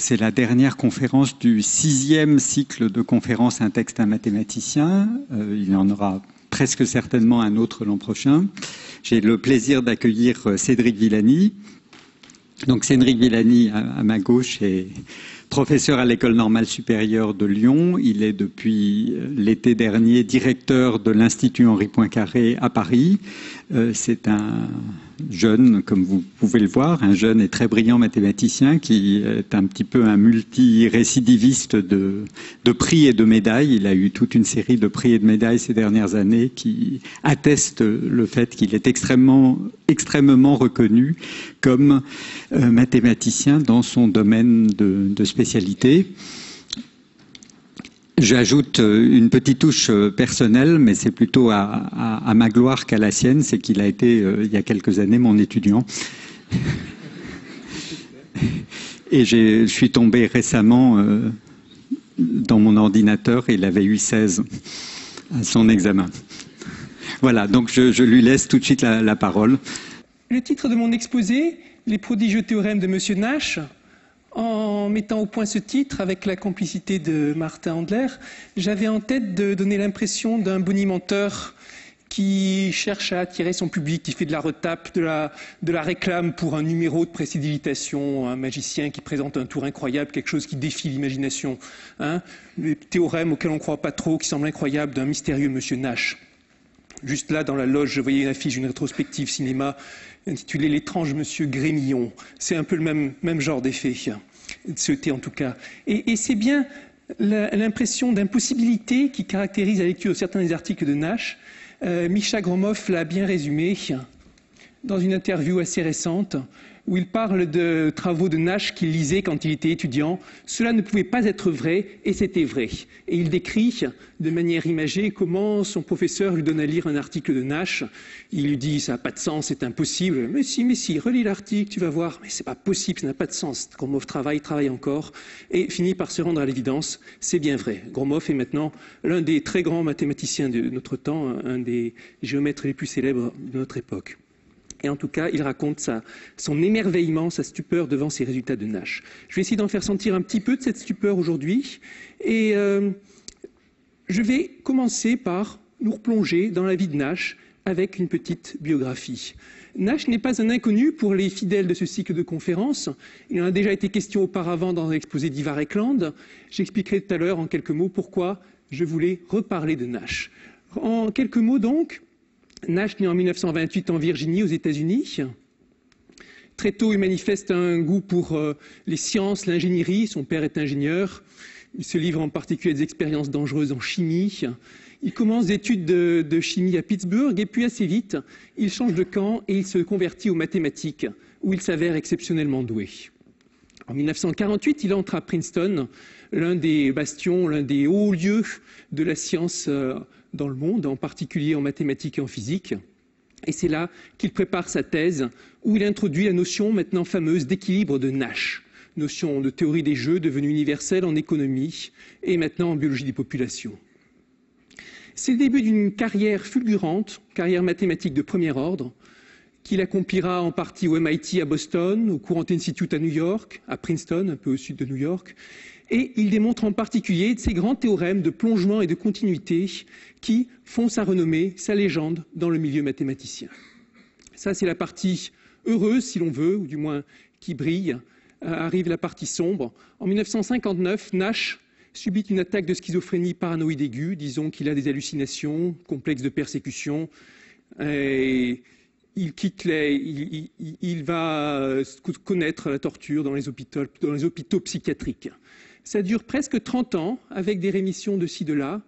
C'est la dernière conférence du sixième cycle de conférences Un texte, un mathématicien. Euh, il y en aura presque certainement un autre l'an prochain. J'ai le plaisir d'accueillir euh, Cédric Villani. Donc Cédric Villani, à, ma gauche, est professeur à l'École normale supérieure de Lyon. Il est depuis euh, l'été dernier directeur de l'Institut Henri Poincaré à Paris. C'est un jeune, comme vous pouvez le voir, un jeune et très brillant mathématicien qui est un petit peu un multi-récidiviste de, prix et de médailles. Il a eu toute une série de prix et de médailles ces dernières années qui attestent le fait qu'il est extrêmement, extrêmement reconnu comme euh, mathématicien dans son domaine de spécialité. J'ajoute euh, une petite touche euh, personnelle, mais c'est plutôt à, ma gloire qu'à la sienne, c'est qu'il a été, euh, il y a quelques années, mon étudiant. Et je suis tombé récemment dans mon ordinateur et il avait eu 16 à son examen. Voilà, donc je, lui laisse tout de suite la, la parole. Le titre de mon exposé, Les prodigieux théorèmes de M. Nash, en mettant au point ce titre, avec la complicité de Martin Handler, j'avais en tête de donner l'impression d'un bonimenteur qui cherche à attirer son public, qui fait de la retape, de la, réclame pour un numéro de précédilitation, un magicien qui présente un tour incroyable, quelque chose qui défie l'imagination, hein les théorèmes auxquels on ne croit pas trop, qui semblent incroyables, d'un mystérieux monsieur Nash. Juste là, dans la loge, je voyais une affiche d'une rétrospective cinéma intitulé L'étrange monsieur Grémillon. C'est un peu le même, genre d'effet, thé en tout cas. Et, c'est bien l'impression d'impossibilité qui caractérise la lecture de certains des articles de Nash. Euh, Gromov l'a bien résumé dans une interview assez récente où il parle de travaux de Nash qu'il lisait quand il était étudiant. Cela ne pouvait pas être vrai, et c'était vrai. Et il décrit, de manière imagée, comment son professeur lui donne à lire un article de Nash. Il lui dit, ça n'a pas de sens, c'est impossible. Mais si, mais si, relis l'article, tu vas voir. Mais c'est pas possible, ça n'a pas de sens. Gromov travaille, travaille encore. Et finit par se rendre à l'évidence, c'est bien vrai. Gromov est maintenant l'un des très grands mathématiciens de notre temps, un des géomètres les plus célèbres de notre époque et en tout cas, il raconte son émerveillement, sa stupeur devant ces résultats de Nash. Je vais essayer d'en faire sentir un petit peu de cette stupeur aujourd'hui, et euh, je vais commencer par nous replonger dans la vie de Nash avec une petite biographie. Nash n'est pas un inconnu pour les fidèles de ce cycle de conférences. Il en a déjà été question auparavant dans l'exposé d'Ivar Eklund. J'expliquerai tout à l'heure en quelques mots pourquoi je voulais reparler de Nash. En quelques mots donc, Nash, né en 1928 en Virginie, aux États-Unis, très tôt il manifeste un goût pour euh, les sciences, l'ingénierie. Son père est ingénieur. Il se livre en particulier à des expériences dangereuses en chimie. Il commence des études de, de, chimie à Pittsburgh et puis assez vite, il change de camp et il se convertit aux mathématiques, où il s'avère exceptionnellement doué. En 1948, il entre à Princeton, l'un des bastions, l'un des hauts lieux de la science euh, dans le monde, en particulier en mathématiques et en physique. Et c'est là qu'il prépare sa thèse, où il introduit la notion maintenant fameuse d'équilibre de Nash, notion de théorie des jeux devenue universelle en économie et maintenant en biologie des populations. C'est le début d'une carrière fulgurante, carrière mathématique de premier ordre, qu'il accomplira en partie au MIT à Boston, au Courant Institute à New York, à Princeton, un peu au sud de New York, et il démontre en particulier ces grands théorèmes de plongement et de continuité qui font sa renommée, sa légende dans le milieu mathématicien. Ça, c'est la partie heureuse, si l'on veut, ou du moins qui brille. Euh, arrive la partie sombre. En 1959, Nash subit une attaque de schizophrénie paranoïde aiguë. Disons qu'il a des hallucinations, complexes de persécution. il quitte va euh, connaître la torture dans les hôpitaux psychiatriques. Ça dure presque 30 ans, avec des rémissions de ci, de là.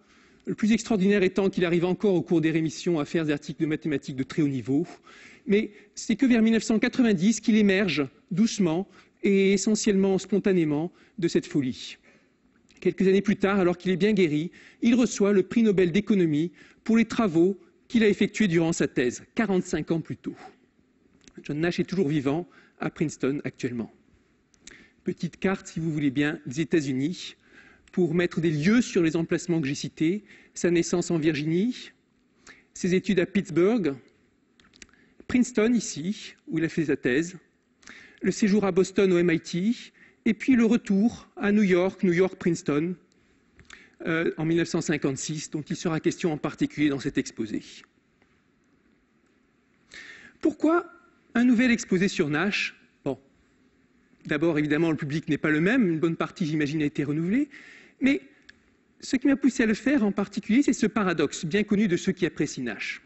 Le plus extraordinaire étant qu'il arrive encore au cours des rémissions à faire des articles de mathématiques de très haut niveau. Mais c'est que vers 1990 qu'il émerge, doucement et essentiellement spontanément, de cette folie. Quelques années plus tard, alors qu'il est bien guéri, il reçoit le prix Nobel d'économie pour les travaux qu'il a effectués durant sa thèse, 45 ans plus tôt. John Nash est toujours vivant à Princeton actuellement petite carte, si vous voulez bien, des États-Unis pour mettre des lieux sur les emplacements que j'ai cités. Sa naissance en Virginie, ses études à Pittsburgh, Princeton ici, où il a fait sa thèse, le séjour à Boston au MIT, et puis le retour à New York, New York-Princeton, euh, en 1956, dont il sera question en particulier dans cet exposé. Pourquoi un nouvel exposé sur Nash D'abord, évidemment, le public n'est pas le même. Une bonne partie, j'imagine, a été renouvelée. Mais ce qui m'a poussé à le faire en particulier, c'est ce paradoxe bien connu de ceux qui apprécient Nash.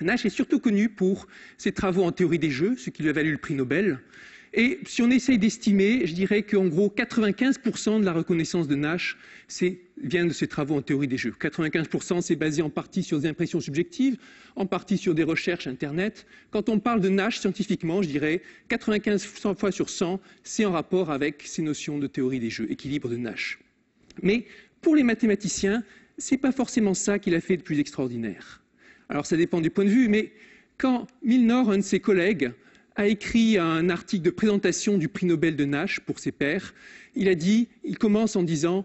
Nash est surtout connu pour ses travaux en théorie des jeux, ce qui lui a valu le prix Nobel. Et si on essaye d'estimer, je dirais qu'en gros, 95% de la reconnaissance de Nash, c'est vient de ses travaux en théorie des jeux. 95% c'est basé en partie sur des impressions subjectives, en partie sur des recherches Internet. Quand on parle de Nash scientifiquement, je dirais 95 fois sur 100, c'est en rapport avec ces notions de théorie des jeux, équilibre de Nash. Mais pour les mathématiciens, c'est pas forcément ça qu'il a fait de plus extraordinaire. Alors ça dépend du point de vue, mais quand Milnor, un de ses collègues, a écrit un article de présentation du prix Nobel de Nash pour ses pairs, il a dit, il commence en disant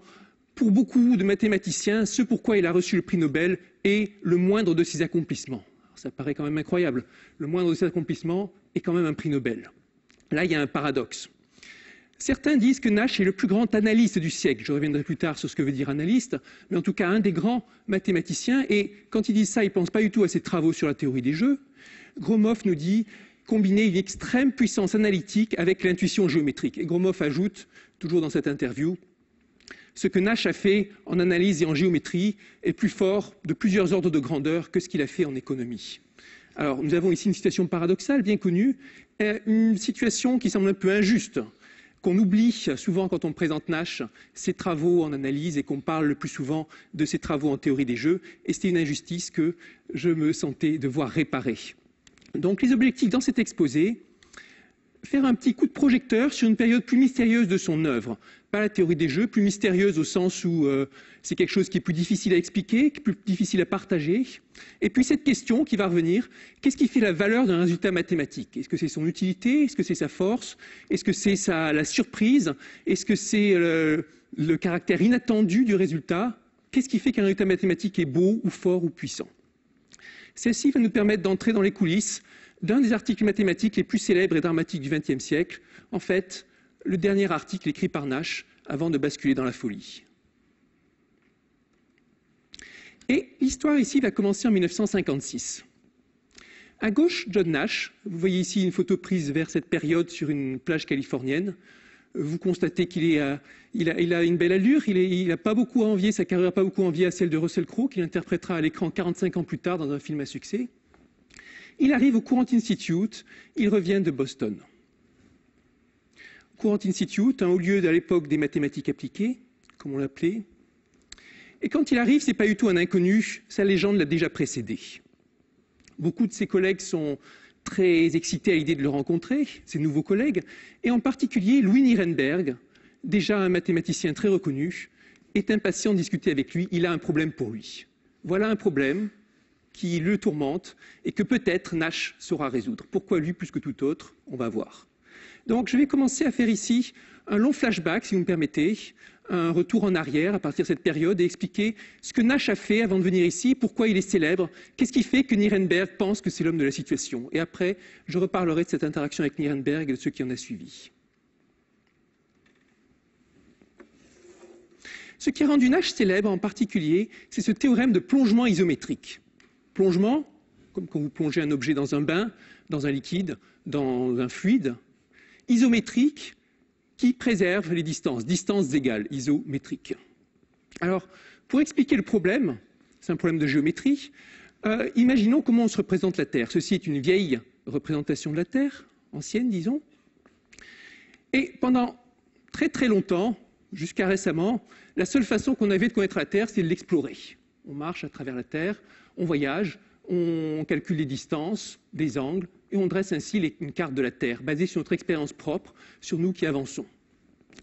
pour beaucoup de mathématiciens, ce pourquoi il a reçu le prix Nobel est le moindre de ses accomplissements. ça paraît quand même incroyable. Le moindre de ses accomplissements est quand même un prix Nobel. Là, il y a un paradoxe. Certains disent que Nash est le plus grand analyste du siècle. Je reviendrai plus tard sur ce que veut dire analyste, mais en tout cas un des grands mathématiciens. Et quand il dit ça, il ne pense pas du tout à ses travaux sur la théorie des jeux. Gromov nous dit combiner une extrême puissance analytique avec l'intuition géométrique. Et Gromov ajoute, toujours dans cette interview, ce que Nash a fait en analyse et en géométrie est plus fort de plusieurs ordres de grandeur que ce qu'il a fait en économie. Alors, nous avons ici une situation paradoxale, bien connue, une situation qui semble un peu injuste, qu'on oublie souvent quand on présente Nash, ses travaux en analyse, et qu'on parle le plus souvent de ses travaux en théorie des jeux, et c'était une injustice que je me sentais devoir réparer. Donc, les objectifs dans cet exposé, faire un petit coup de projecteur sur une période plus mystérieuse de son œuvre. Pas la théorie des jeux, plus mystérieuse au sens où euh, c'est quelque chose qui est plus difficile à expliquer, plus difficile à partager. Et puis cette question qui va revenir, qu'est-ce qui fait la valeur d'un résultat mathématique Est-ce que c'est son utilité Est-ce que c'est sa force Est-ce que c'est la surprise Est-ce que c'est le, le caractère inattendu du résultat Qu'est-ce qui fait qu'un résultat mathématique est beau ou fort ou puissant Celle-ci va nous permettre d'entrer dans les coulisses d'un des articles mathématiques les plus célèbres et dramatiques du XXe siècle, en fait le dernier article écrit par Nash avant de basculer dans la folie. Et l'histoire ici va commencer en 1956. À gauche, John Nash. Vous voyez ici une photo prise vers cette période sur une plage californienne. Vous constatez qu'il a, une belle allure. Il n'a pas beaucoup envié, sa carrière pas beaucoup envié à celle de Russell Crowe, qu'il interprétera à l'écran 45 ans plus tard dans un film à succès. Il arrive au Courant Institute, il revient de Boston. Courant Institute, un hein, haut lieu de l'époque des mathématiques appliquées, comme on l'appelait. Et quand il arrive, ce n'est pas du tout un inconnu, sa légende l'a déjà précédé. Beaucoup de ses collègues sont très excités à l'idée de le rencontrer, ses nouveaux collègues, et en particulier Louis Nirenberg, déjà un mathématicien très reconnu, est impatient de discuter avec lui, il a un problème pour lui. Voilà un problème, qui le tourmente et que peut-être Nash saura résoudre. Pourquoi lui plus que tout autre On va voir. Donc je vais commencer à faire ici un long flashback, si vous me permettez, un retour en arrière à partir de cette période et expliquer ce que Nash a fait avant de venir ici, pourquoi il est célèbre, qu'est-ce qui fait que Nirenberg pense que c'est l'homme de la situation. Et après, je reparlerai de cette interaction avec Nirenberg et de ce qui en a suivi. Ce qui a rendu Nash célèbre en particulier, c'est ce théorème de plongement isométrique. Plongement, comme quand vous plongez un objet dans un bain, dans un liquide, dans un fluide. Isométrique, qui préserve les distances, distances égales, isométriques. Alors, pour expliquer le problème, c'est un problème de géométrie, euh, imaginons comment on se représente la Terre. Ceci est une vieille représentation de la Terre, ancienne, disons. Et pendant très très longtemps, jusqu'à récemment, la seule façon qu'on avait de connaître la Terre, c'est de l'explorer. On marche à travers la Terre, on voyage, on calcule les distances, les angles, et on dresse ainsi une carte de la Terre, basée sur notre expérience propre, sur nous qui avançons,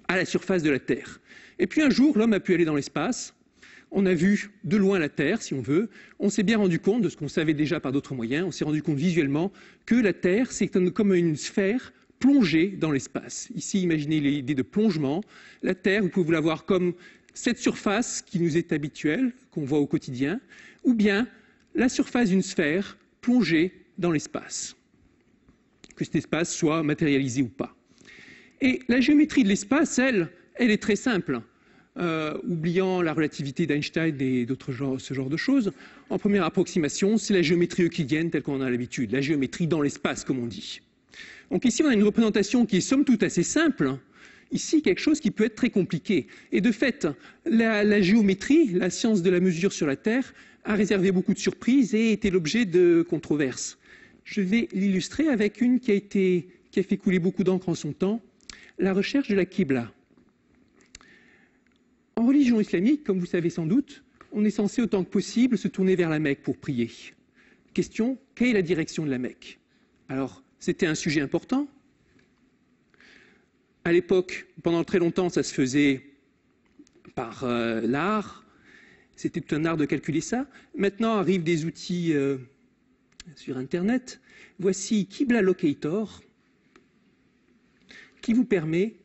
à la surface de la Terre. Et puis un jour, l'homme a pu aller dans l'espace, on a vu de loin la Terre, si on veut, on s'est bien rendu compte de ce qu'on savait déjà par d'autres moyens, on s'est rendu compte visuellement que la Terre, c'est comme une sphère plongée dans l'espace. Ici, imaginez l'idée de plongement. La Terre, vous pouvez la voir comme cette surface qui nous est habituelle, qu'on voit au quotidien, ou bien la surface d'une sphère plongée dans l'espace, que cet espace soit matérialisé ou pas. Et la géométrie de l'espace, elle, elle est très simple. Euh, oubliant la relativité d'Einstein et d'autres ce genre de choses, en première approximation, c'est la géométrie euclidienne telle qu'on a l'habitude, la géométrie dans l'espace, comme on dit. Donc ici, on a une représentation qui est somme toute assez simple, ici quelque chose qui peut être très compliqué. Et de fait, la géométrie, la science de la mesure sur la Terre, a réservé beaucoup de surprises et été l'objet de controverses. Je vais l'illustrer avec une qui a, fait couler beaucoup d'encre en son temps, la recherche de la Qibla. En religion islamique, comme vous savez sans doute, on est censé autant que possible se tourner vers la Mecque pour prier. Question, quelle est la direction de la Mecque Alors, c'était un sujet important. À l'époque, pendant très longtemps, ça se faisait par euh, l'art, c'était tout un art de calculer ça. Maintenant arrivent des outils euh, sur Internet. Voici Kibla Locator qui vous permet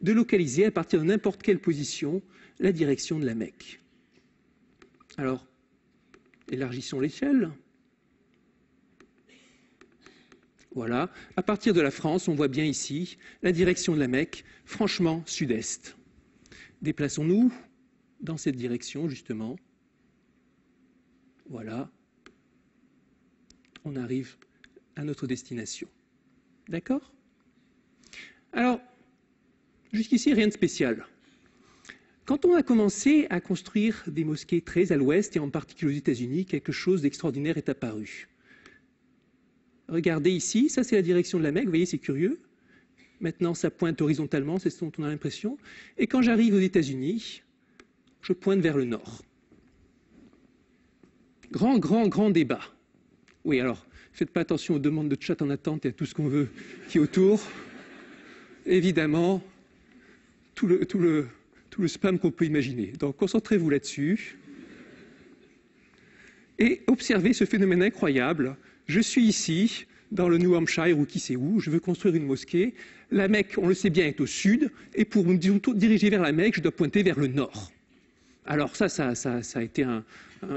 de localiser à partir de n'importe quelle position la direction de la Mecque. Alors, élargissons l'échelle. Voilà, à partir de la France, on voit bien ici la direction de la Mecque, franchement sud-est. Déplaçons-nous, dans cette direction, justement. Voilà. On arrive à notre destination. D'accord Alors, jusqu'ici, rien de spécial. Quand on a commencé à construire des mosquées très à l'ouest, et en particulier aux États-Unis, quelque chose d'extraordinaire est apparu. Regardez ici, ça c'est la direction de la Mecque, vous voyez, c'est curieux. Maintenant, ça pointe horizontalement, c'est ce dont on a l'impression. Et quand j'arrive aux États-Unis, je pointe vers le nord. Grand, grand, grand débat. Oui, alors, faites pas attention aux demandes de chat en attente et à tout ce qu'on veut qui est autour. Évidemment, tout le, tout le spam qu'on peut imaginer. Donc, concentrez-vous là-dessus. Et observez ce phénomène incroyable. Je suis ici, dans le New Hampshire ou qui sait où, je veux construire une mosquée. La Mecque, on le sait bien, est au sud, et pour me diriger vers la Mecque, je dois pointer vers le nord. Alors ça, ça, a été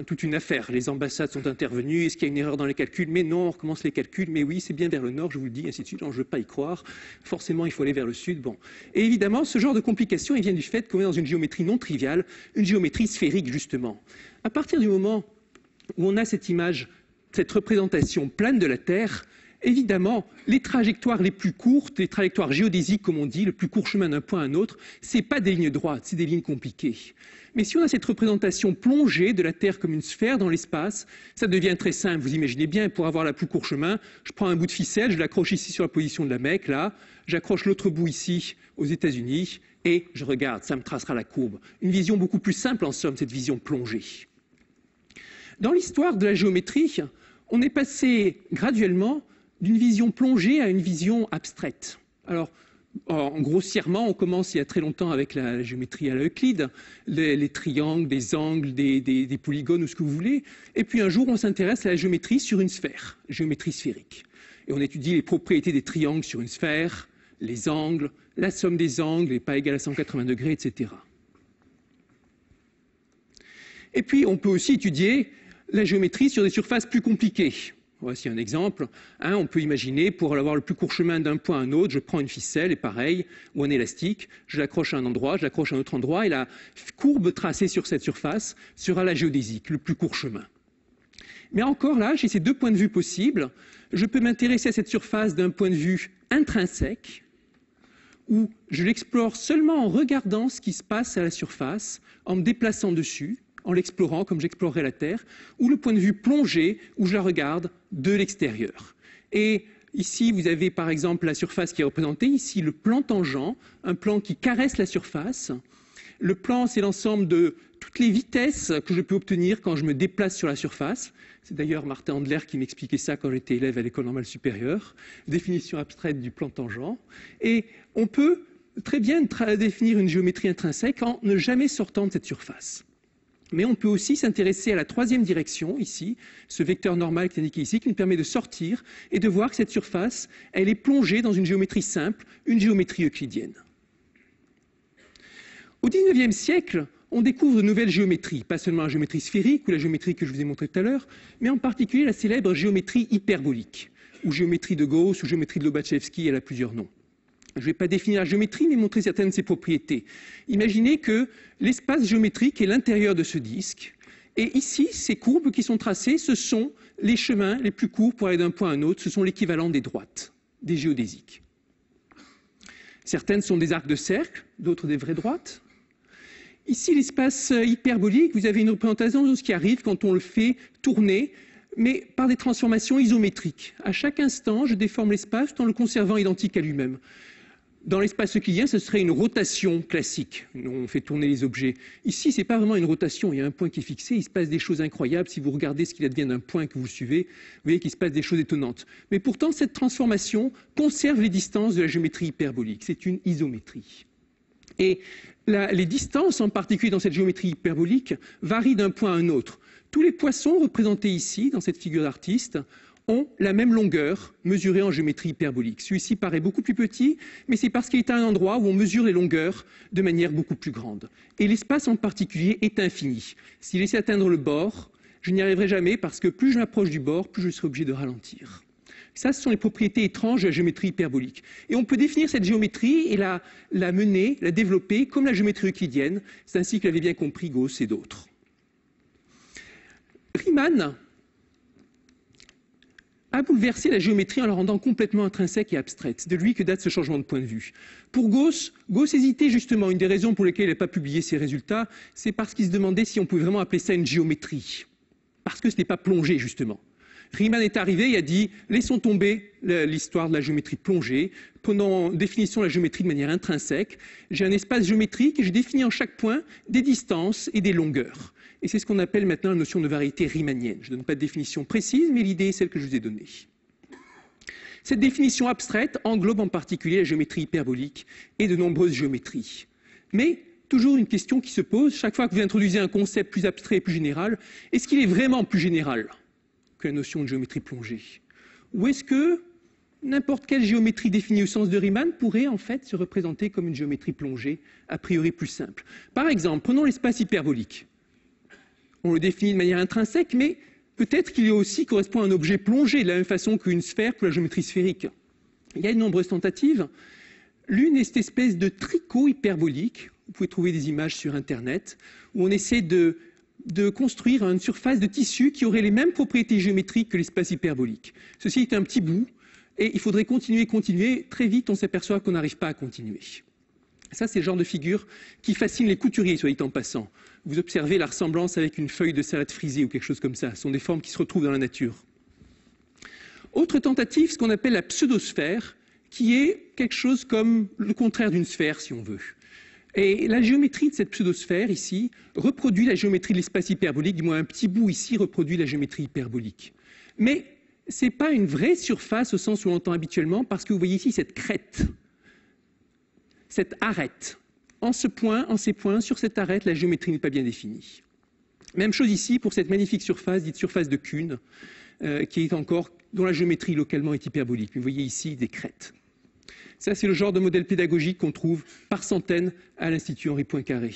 toute une affaire. Les ambassades sont intervenues. Est-ce qu'il y a une erreur dans les calculs Mais non, on recommence les calculs. Mais oui, c'est bien vers le nord, je vous le dis, ainsi de suite. je ne veux pas y croire. Forcément, il faut aller vers le sud. Bon. Et évidemment, ce genre de complications, il vient du fait qu'on est dans une géométrie non triviale, une géométrie sphérique, justement. À partir du moment où on a cette image, cette représentation plane de la Terre, Évidemment, les trajectoires les plus courtes, les trajectoires géodésiques, comme on dit, le plus court chemin d'un point à un autre, ce n'est pas des lignes droites, c'est des lignes compliquées. Mais si on a cette représentation plongée de la Terre comme une sphère dans l'espace, ça devient très simple. Vous imaginez bien, pour avoir la plus court chemin, je prends un bout de ficelle, je l'accroche ici sur la position de la Mecque, là, j'accroche l'autre bout ici aux États-Unis, et je regarde, ça me tracera la courbe. Une vision beaucoup plus simple, en somme, cette vision plongée. Dans l'histoire de la géométrie, on est passé graduellement d'une vision plongée à une vision abstraite. Alors, grossièrement, on commence il y a très longtemps avec la géométrie à l'euclide, les, triangles, des angles, des, polygones ou ce que vous voulez. Et puis un jour, on s'intéresse à la géométrie sur une sphère, géométrie sphérique. Et on étudie les propriétés des triangles sur une sphère, les angles, la somme des angles n'est pas égale à 180 degrés, etc. Et puis, on peut aussi étudier la géométrie sur des surfaces plus compliquées. Voici un exemple. Hein, on peut imaginer, pour avoir le plus court chemin d'un point à un autre, je prends une ficelle, et pareil, ou un élastique, je l'accroche à un endroit, je l'accroche à un autre endroit, et la courbe tracée sur cette surface sera la géodésique, le plus court chemin. Mais encore là, j'ai ces deux points de vue possibles. Je peux m'intéresser à cette surface d'un point de vue intrinsèque, où je l'explore seulement en regardant ce qui se passe à la surface, en me déplaçant dessus, en l'explorant comme j'explorerais la Terre, ou le point de vue plongé où je la regarde de l'extérieur. Et ici, vous avez par exemple la surface qui est représentée, ici le plan tangent, un plan qui caresse la surface. Le plan, c'est l'ensemble de toutes les vitesses que je peux obtenir quand je me déplace sur la surface. C'est d'ailleurs Martin Handler qui m'expliquait ça quand j'étais élève à l'école normale supérieure. Définition abstraite du plan tangent. Et on peut très bien définir une géométrie intrinsèque en ne jamais sortant de cette surface. Mais on peut aussi s'intéresser à la troisième direction, ici, ce vecteur normal qui est indiqué ici, qui nous permet de sortir et de voir que cette surface, elle est plongée dans une géométrie simple, une géométrie euclidienne. Au XIXe siècle, on découvre de nouvelles géométries, pas seulement la géométrie sphérique ou la géométrie que je vous ai montrée tout à l'heure, mais en particulier la célèbre géométrie hyperbolique, ou géométrie de Gauss, ou géométrie de Lobachevsky, elle a plusieurs noms je ne vais pas définir la géométrie, mais montrer certaines de ses propriétés. Imaginez que l'espace géométrique est l'intérieur de ce disque. Et ici, ces courbes qui sont tracées, ce sont les chemins les plus courts pour aller d'un point à un autre. Ce sont l'équivalent des droites, des géodésiques. Certaines sont des arcs de cercle, d'autres des vraies droites. Ici, l'espace hyperbolique, vous avez une représentation de ce qui arrive quand on le fait tourner, mais par des transformations isométriques. À chaque instant, je déforme l'espace tout en le conservant identique à lui-même. Dans l'espace euclidien, ce serait une rotation classique. On fait tourner les objets. Ici, ce n'est pas vraiment une rotation. Il y a un point qui est fixé. Il se passe des choses incroyables. Si vous regardez ce qu'il advient d'un point que vous suivez, vous voyez qu'il se passe des choses étonnantes. Mais pourtant, cette transformation conserve les distances de la géométrie hyperbolique. C'est une isométrie. Et les distances, en particulier dans cette géométrie hyperbolique, varient d'un point à un autre. Tous les poissons représentés ici, dans cette figure d'artiste, ont la même longueur mesurée en géométrie hyperbolique. Celui-ci paraît beaucoup plus petit, mais c'est parce qu'il est à un endroit où on mesure les longueurs de manière beaucoup plus grande. Et l'espace en particulier est infini. S'il essaie d'atteindre le bord, je n'y arriverai jamais parce que plus je m'approche du bord, plus je serai obligé de ralentir. Ça, ce sont les propriétés étranges de la géométrie hyperbolique. Et on peut définir cette géométrie et la, mener, la développer comme la géométrie euclidienne. C'est ainsi que l'avait bien compris Gauss et d'autres. Riemann a bouleversé la géométrie en la rendant complètement intrinsèque et abstraite. C'est de lui que date ce changement de point de vue. Pour Gauss, Gauss hésitait justement. Une des raisons pour lesquelles il n'a pas publié ses résultats, c'est parce qu'il se demandait si on pouvait vraiment appeler ça une géométrie. Parce que ce n'est pas plongé, justement. Riemann est arrivé, il a dit laissons tomber l'histoire de la géométrie plongée, prenons, définissons la géométrie de manière intrinsèque. J'ai un espace géométrique et je définis en chaque point des distances et des longueurs. Et c'est ce qu'on appelle maintenant la notion de variété riemannienne. Je ne donne pas de définition précise, mais l'idée est celle que je vous ai donnée. Cette définition abstraite englobe en particulier la géométrie hyperbolique et de nombreuses géométries. Mais toujours une question qui se pose chaque fois que vous introduisez un concept plus abstrait et plus général, est-ce qu'il est vraiment plus général que la notion de géométrie plongée Ou est-ce que n'importe quelle géométrie définie au sens de Riemann pourrait en fait se représenter comme une géométrie plongée, a priori plus simple Par exemple, prenons l'espace hyperbolique. On le définit de manière intrinsèque, mais peut-être qu'il aussi correspond à un objet plongé, de la même façon qu'une sphère pour la géométrie sphérique. Il y a de nombreuses tentatives. L'une est cette espèce de tricot hyperbolique, vous pouvez trouver des images sur Internet, où on essaie de de construire une surface de tissu qui aurait les mêmes propriétés géométriques que l'espace hyperbolique. Ceci est un petit bout, et il faudrait continuer, continuer. Très vite, on s'aperçoit qu'on n'arrive pas à continuer. Ça, c'est le genre de figure qui fascine les couturiers, soit dit en passant. Vous observez la ressemblance avec une feuille de salade frisée ou quelque chose comme ça. Ce sont des formes qui se retrouvent dans la nature. Autre tentative, ce qu'on appelle la pseudosphère, qui est quelque chose comme le contraire d'une sphère, si on veut. Et la géométrie de cette pseudosphère ici reproduit la géométrie de l'espace hyperbolique, du moins un petit bout ici reproduit la géométrie hyperbolique. Mais ce n'est pas une vraie surface au sens où on entend habituellement, parce que vous voyez ici cette crête, cette arête. En ce point, en ces points, sur cette arête, la géométrie n'est pas bien définie. Même chose ici pour cette magnifique surface, dite surface de cune, euh, qui est encore, dont la géométrie localement est hyperbolique. Vous voyez ici des crêtes. Ça, c'est le genre de modèle pédagogique qu'on trouve par centaines à l'Institut Henri Poincaré,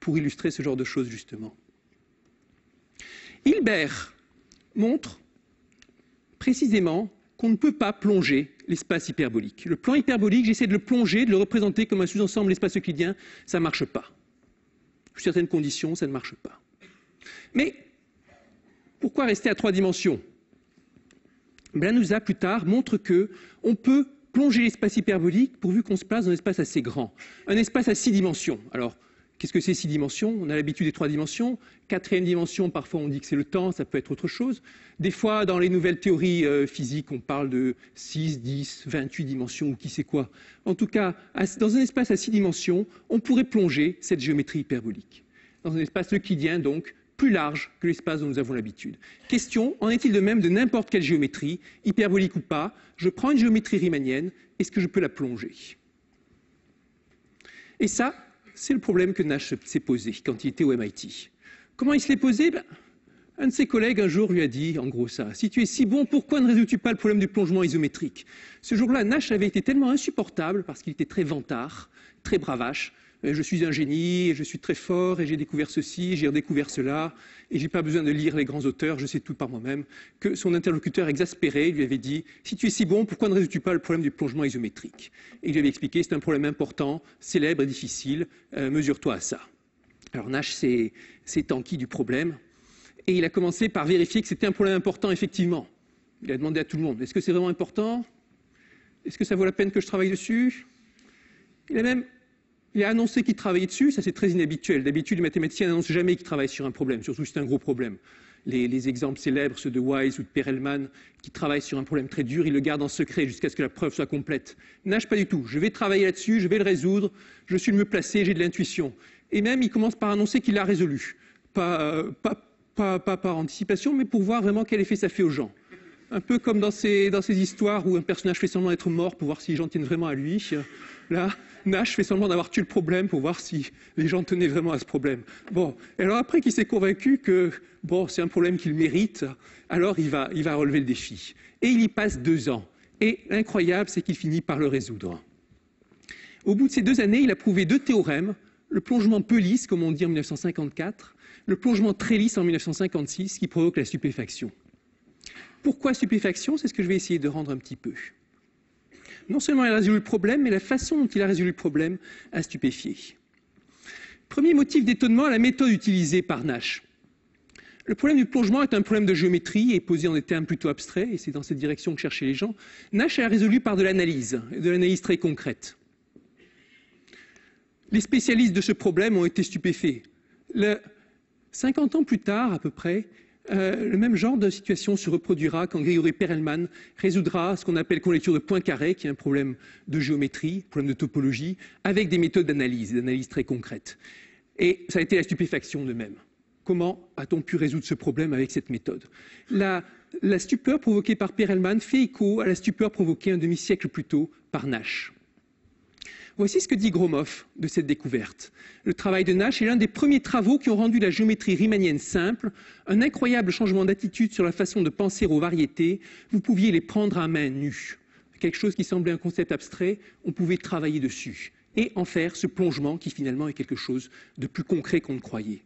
pour illustrer ce genre de choses, justement. Hilbert montre précisément qu'on ne peut pas plonger l'espace hyperbolique. Le plan hyperbolique, j'essaie de le plonger, de le représenter comme un sous-ensemble de l'espace euclidien, ça ne marche pas. Sous certaines conditions, ça ne marche pas. Mais pourquoi rester à trois dimensions plus tard, montre que peut plonger l'espace hyperbolique pourvu qu'on se place dans un espace assez grand, un espace à six dimensions. Alors, qu'est-ce que c'est six dimensions On a l'habitude des trois dimensions. Quatrième dimension, parfois on dit que c'est le temps, ça peut être autre chose. Des fois, dans les nouvelles théories euh, physiques, on parle de 6, 10, 28 dimensions, ou qui sait quoi. En tout cas, dans un espace à six dimensions, on pourrait plonger cette géométrie hyperbolique. Dans un espace euclidien, donc, plus large que l'espace dont nous avons l'habitude. Question, en est-il de même de n'importe quelle géométrie, hyperbolique ou pas Je prends une géométrie riemannienne, est-ce que je peux la plonger Et ça, c'est le problème que Nash s'est posé quand il était au MIT. Comment il se l'est posé ben, Un de ses collègues un jour lui a dit, en gros ça, si tu es si bon, pourquoi ne résous-tu pas le problème du plongement isométrique Ce jour-là, Nash avait été tellement insupportable, parce qu'il était très vantard, très bravache, euh, je suis un génie, je suis très fort, et j'ai découvert ceci, j'ai redécouvert cela, et j'ai pas besoin de lire les grands auteurs, je sais tout par moi-même, que son interlocuteur exaspéré lui avait dit Si tu es si bon, pourquoi ne résous-tu pas le problème du plongement isométrique Et il lui avait expliqué C'est un problème important, célèbre et difficile, euh, mesure-toi à ça. Alors Nash s'est enquis du problème, et il a commencé par vérifier que c'était un problème important, effectivement. Il a demandé à tout le monde Est-ce que c'est vraiment important Est-ce que ça vaut la peine que je travaille dessus Il a même il a annoncé qu'il travaillait dessus, ça c'est très inhabituel. D'habitude, les mathématiciens n'annoncent jamais qu'ils travaillent sur un problème, surtout si c'est un gros problème. Les, exemples célèbres, ceux de Wise ou de Perelman, qui travaillent sur un problème très dur, ils le gardent en secret jusqu'à ce que la preuve soit complète. Nage pas du tout. Je vais travailler là-dessus, je vais le résoudre, je suis le mieux placé, j'ai de l'intuition. Et même, il commence par annoncer qu'il l'a résolu. Euh, pas, par anticipation, mais pour voir vraiment quel effet ça fait aux gens. Un peu comme dans ces, dans ces histoires où un personnage fait semblant d'être mort pour voir si les gens tiennent vraiment à lui. Là, Nash fait semblant d'avoir tué le problème pour voir si les gens tenaient vraiment à ce problème. Bon, alors après qu'il s'est convaincu que bon, c'est un problème qu'il mérite, alors il va, il va relever le défi. Et il y passe deux ans. Et l'incroyable, c'est qu'il finit par le résoudre. Au bout de ces deux années, il a prouvé deux théorèmes, le plongement peu lisse, comme on dit en 1954, le plongement très lisse en 1956, qui provoque la stupéfaction. Pourquoi stupéfaction C'est ce que je vais essayer de rendre un petit peu. Non seulement il a résolu le problème, mais la façon dont il a résolu le problème a stupéfié. Premier motif d'étonnement, la méthode utilisée par Nash. Le problème du plongement est un problème de géométrie et posé en des termes plutôt abstraits, et c'est dans cette direction que cherchaient les gens. Nash a résolu par de l'analyse, et de l'analyse très concrète. Les spécialistes de ce problème ont été stupéfaits. Le, 50 ans plus tard, à peu près, euh, le même genre de situation se reproduira quand Grégory Perelman résoudra ce qu'on appelle conjecture de Poincaré, qui est un problème de géométrie, problème de topologie, avec des méthodes d'analyse, d'analyse très concrètes. Et ça a été la stupéfaction de même. Comment a-t-on pu résoudre ce problème avec cette méthode la, la, stupeur provoquée par Perelman fait écho à la stupeur provoquée un demi-siècle plus tôt par Nash. Voici ce que dit Gromov de cette découverte. Le travail de Nash est l'un des premiers travaux qui ont rendu la géométrie riemannienne simple, un incroyable changement d'attitude sur la façon de penser aux variétés, vous pouviez les prendre à main nue. Quelque chose qui semblait un concept abstrait, on pouvait travailler dessus et en faire ce plongement qui finalement est quelque chose de plus concret qu'on ne croyait.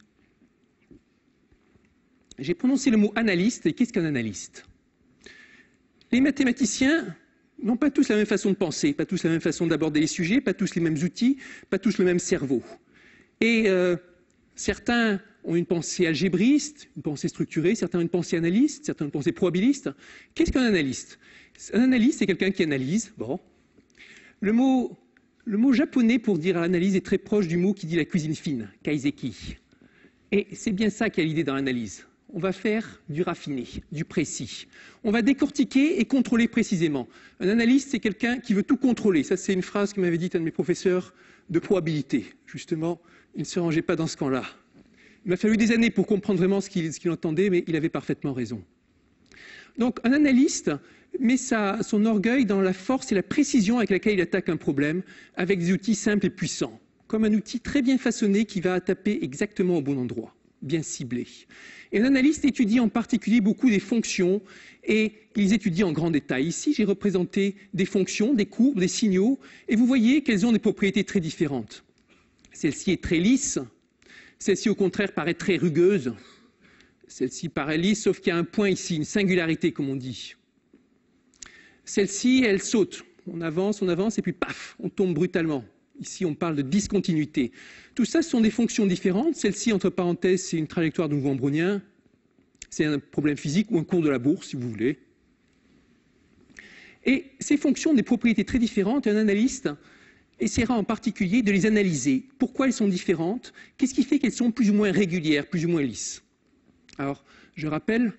J'ai prononcé le mot analyste, et qu'est-ce qu'un analyste Les mathématiciens n'ont pas tous la même façon de penser, pas tous la même façon d'aborder les sujets, pas tous les mêmes outils, pas tous le même cerveau. Et euh, certains ont une pensée algébriste, une pensée structurée, certains ont une pensée analyste, certains ont une pensée probabiliste. Qu'est-ce qu'un analyste Un analyste, c'est quelqu'un qui analyse. Bon. Le mot, japonais pour dire analyse est très proche du mot qui dit la cuisine fine, kaiseki. Et c'est bien ça qui a l'idée dans l'analyse on va faire du raffiné, du précis. On va décortiquer et contrôler précisément. Un analyste, c'est quelqu'un qui veut tout contrôler. Ça, c'est une phrase que m'avait dit un de mes professeurs de probabilité. Justement, il ne se rangeait pas dans ce camp-là. Il m'a fallu des années pour comprendre vraiment ce qu'il entendait, mais il avait parfaitement raison. Donc, un analyste met son orgueil dans la force et la précision avec laquelle il attaque un problème, avec des outils simples et puissants, comme un outil très bien façonné qui va taper exactement au bon endroit bien ciblés. Et l'analyste étudie en particulier beaucoup des fonctions et ils étudient en grand détail. Ici, j'ai représenté des fonctions, des courbes, des signaux, et vous voyez qu'elles ont des propriétés très différentes. Celle-ci est très lisse, celle-ci au contraire paraît très rugueuse, celle-ci paraît lisse, sauf qu'il y a un point ici, une singularité comme on dit. Celle-ci, elle saute, on avance, on avance, et puis paf, on tombe brutalement. Ici, on parle de discontinuité. Tout ça, ce sont des fonctions différentes. Celle-ci, entre parenthèses, c'est une trajectoire de mouvement brownien. C'est un problème physique ou un cours de la bourse, si vous voulez. Et ces fonctions ont des propriétés très différentes. Un analyste essaiera en particulier de les analyser. Pourquoi elles sont différentes Qu'est-ce qui fait qu'elles sont plus ou moins régulières, plus ou moins lisses Alors, je rappelle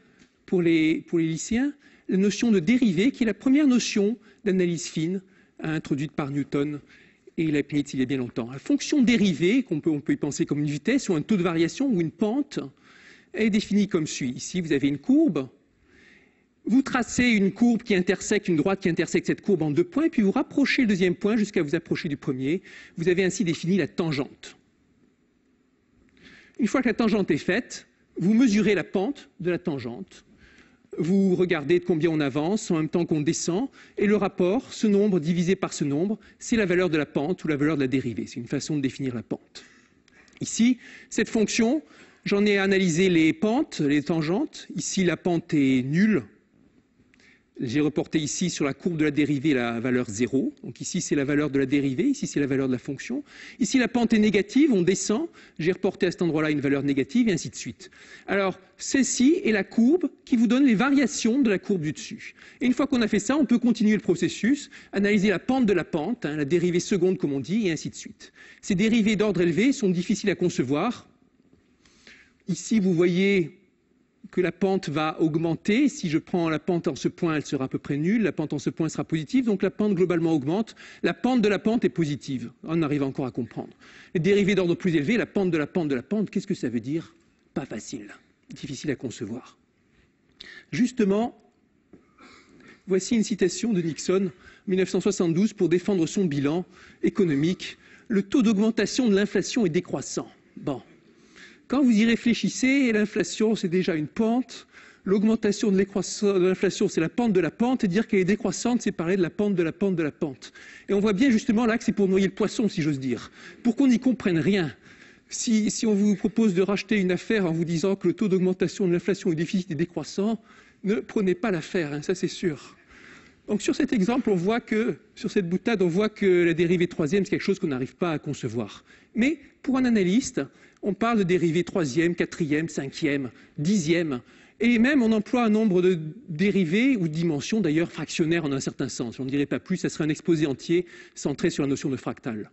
pour les lycéens la notion de dérivée, qui est la première notion d'analyse fine introduite par Newton et il a il y a bien longtemps. La fonction dérivée, qu'on peut, on peut y penser comme une vitesse ou un taux de variation ou une pente, est définie comme suit. Ici, vous avez une courbe. Vous tracez une courbe qui intersecte, une droite qui intersecte cette courbe en deux points, puis vous rapprochez le deuxième point jusqu'à vous approcher du premier. Vous avez ainsi défini la tangente. Une fois que la tangente est faite, vous mesurez la pente de la tangente vous regardez de combien on avance en même temps qu'on descend, et le rapport, ce nombre divisé par ce nombre, c'est la valeur de la pente ou la valeur de la dérivée. C'est une façon de définir la pente. Ici, cette fonction, j'en ai analysé les pentes, les tangentes. Ici, la pente est nulle j'ai reporté ici sur la courbe de la dérivée la valeur 0. Donc ici, c'est la valeur de la dérivée, ici, c'est la valeur de la fonction. Ici, la pente est négative, on descend. J'ai reporté à cet endroit-là une valeur négative, et ainsi de suite. Alors, celle-ci est la courbe qui vous donne les variations de la courbe du dessus. Et une fois qu'on a fait ça, on peut continuer le processus, analyser la pente de la pente, hein, la dérivée seconde, comme on dit, et ainsi de suite. Ces dérivées d'ordre élevé sont difficiles à concevoir. Ici, vous voyez que la pente va augmenter. Si je prends la pente en ce point, elle sera à peu près nulle. La pente en ce point sera positive. Donc la pente globalement augmente. La pente de la pente est positive. On arrive encore à comprendre. Les dérivés d'ordre plus élevé, la pente de la pente de la pente, qu'est-ce que ça veut dire Pas facile. Difficile à concevoir. Justement, voici une citation de Nixon, 1972, pour défendre son bilan économique. Le taux d'augmentation de l'inflation est décroissant. Bon, quand vous y réfléchissez, l'inflation, c'est déjà une pente. L'augmentation de l'inflation, c'est la pente de la pente. Et dire qu'elle est décroissante, c'est parler de la pente de la pente de la pente. Et on voit bien justement là que c'est pour noyer le poisson, si j'ose dire. Pour qu'on n'y comprenne rien. Si, on vous propose de racheter une affaire en vous disant que le taux d'augmentation de l'inflation et du déficit est décroissant, ne prenez pas l'affaire, hein, ça c'est sûr. Donc sur cet exemple, on voit que, sur cette boutade, on voit que la dérivée troisième, c'est quelque chose qu'on n'arrive pas à concevoir. Mais pour un analyste, on parle de dérivée troisième, quatrième, cinquième, dixième. Et même, on emploie un nombre de dérivés ou dimensions, d'ailleurs fractionnaires en un certain sens. On ne dirait pas plus, ça serait un exposé entier centré sur la notion de fractal.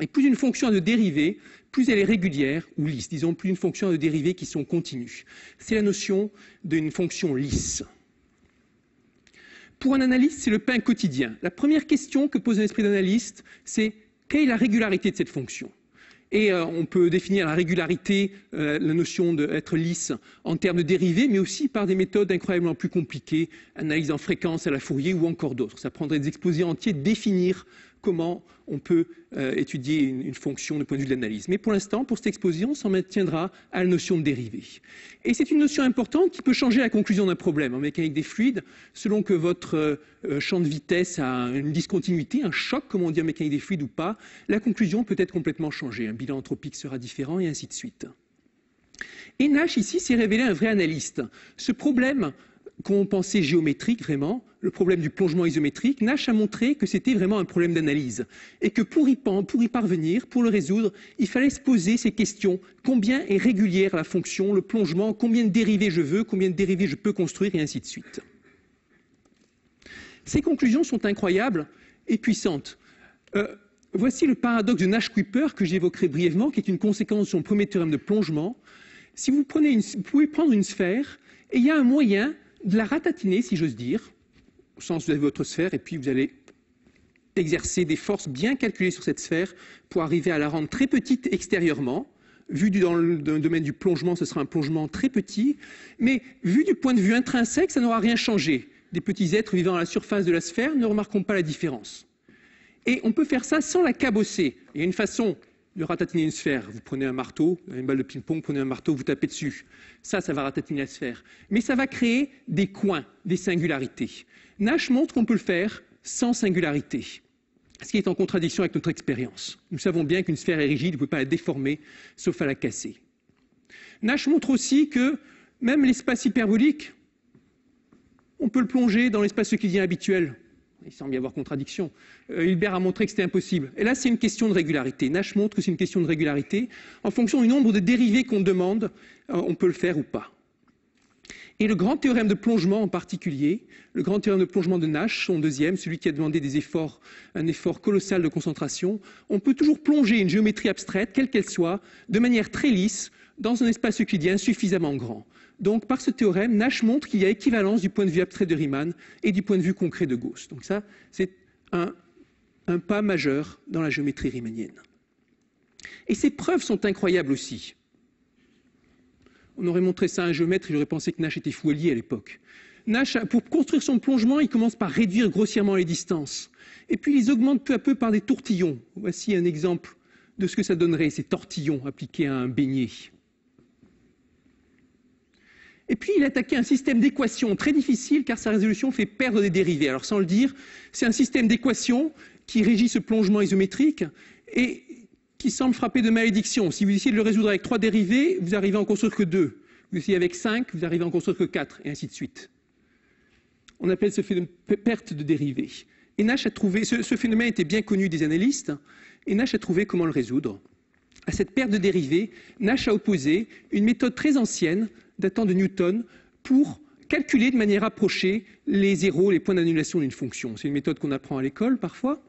Et plus une fonction a de dérivés, plus elle est régulière ou lisse. Disons, plus une fonction a de dérivés qui sont continues. C'est la notion d'une fonction lisse. Pour un analyste, c'est le pain quotidien. La première question que pose un esprit d'analyste, c'est quelle est la régularité de cette fonction et euh, on peut définir la régularité, euh, la notion d'être lisse en termes de dérivés, mais aussi par des méthodes incroyablement plus compliquées, analyse en fréquence à la Fourier ou encore d'autres. Ça prendrait des exposés entiers de définir comment on peut euh, étudier une, fonction du point de vue de l'analyse. Mais pour l'instant, pour cette exposition, on s'en maintiendra à la notion de dérivée. Et c'est une notion importante qui peut changer la conclusion d'un problème. En mécanique des fluides, selon que votre euh, euh, champ de vitesse a une discontinuité, un choc, comme on dit en mécanique des fluides ou pas, la conclusion peut être complètement changée. Un bilan anthropique sera différent et ainsi de suite. Et Nash, ici, s'est révélé un vrai analyste. Ce problème qu'on pensait géométrique, vraiment, le problème du plongement isométrique, Nash a montré que c'était vraiment un problème d'analyse. Et que pour y, pour y parvenir, pour le résoudre, il fallait se poser ces questions. Combien est régulière la fonction, le plongement, combien de dérivés je veux, combien de dérivés je peux construire, et ainsi de suite. Ces conclusions sont incroyables et puissantes. Euh, voici le paradoxe de Nash-Kuiper que j'évoquerai brièvement, qui est une conséquence de son premier théorème de plongement. Si vous, prenez vous pouvez prendre une sphère, et il y a un moyen de la ratatiner, si j'ose dire, au sens avez votre sphère, et puis vous allez exercer des forces bien calculées sur cette sphère pour arriver à la rendre très petite extérieurement. Vu dans le domaine du plongement, ce sera un plongement très petit, mais vu du point de vue intrinsèque, ça n'aura rien changé. Des petits êtres vivant à la surface de la sphère ne remarqueront pas la différence. Et on peut faire ça sans la cabosser. Il y a une façon de ratatiner une sphère. Vous prenez un marteau, une balle de ping-pong, prenez un marteau, vous tapez dessus. Ça, ça va ratatiner la sphère. Mais ça va créer des coins, des singularités. Nash montre qu'on peut le faire sans singularité, ce qui est en contradiction avec notre expérience. Nous savons bien qu'une sphère est rigide, vous ne pouvez pas la déformer, sauf à la casser. Nash montre aussi que même l'espace hyperbolique, on peut le plonger dans l'espace euclidien habituel il semble y avoir contradiction. Hilbert euh, a montré que c'était impossible. Et là, c'est une question de régularité. Nash montre que c'est une question de régularité. En fonction du nombre de dérivés qu'on demande, euh, on peut le faire ou pas. Et le grand théorème de plongement en particulier, le grand théorème de plongement de Nash, son deuxième, celui qui a demandé des efforts, un effort colossal de concentration, on peut toujours plonger une géométrie abstraite, quelle qu'elle soit, de manière très lisse, dans un espace euclidien suffisamment grand. Donc, par ce théorème, Nash montre qu'il y a équivalence du point de vue abstrait de Riemann et du point de vue concret de Gauss. Donc ça, c'est un, pas majeur dans la géométrie riemannienne. Et ces preuves sont incroyables aussi. On aurait montré ça à un géomètre, il aurait pensé que Nash était fou à l'époque. Nash, pour construire son plongement, il commence par réduire grossièrement les distances. Et puis, il les augmente peu à peu par des tourtillons. Voici un exemple de ce que ça donnerait, ces tortillons appliqués à un beignet. Et puis il attaquait un système d'équations très difficile car sa résolution fait perdre des dérivés. Alors sans le dire, c'est un système d'équations qui régit ce plongement isométrique et qui semble frapper de malédiction. Si vous essayez de le résoudre avec trois dérivés, vous arrivez à en construire que deux. Vous essayez avec cinq, vous arrivez à en construire que quatre, et ainsi de suite. On appelle ce phénomène perte de dérivés. Et Nash a trouvé, ce, ce phénomène était bien connu des analystes, et Nash a trouvé comment le résoudre. À cette perte de dérivés, Nash a opposé une méthode très ancienne datant de Newton pour calculer de manière approchée les zéros, les points d'annulation d'une fonction. C'est une méthode qu'on apprend à l'école parfois.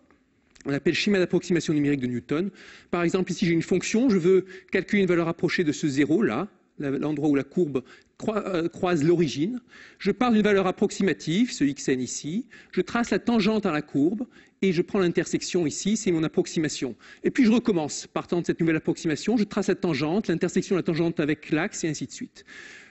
On appelle schéma d'approximation numérique de Newton. Par exemple, ici j'ai une fonction, je veux calculer une valeur approchée de ce zéro là, l'endroit où la courbe euh, croise l'origine. Je pars d'une valeur approximative, ce xn ici, je trace la tangente à la courbe, et je prends l'intersection ici, c'est mon approximation. Et puis je recommence, partant de cette nouvelle approximation, je trace la tangente, l'intersection de la tangente avec l'axe, et ainsi de suite.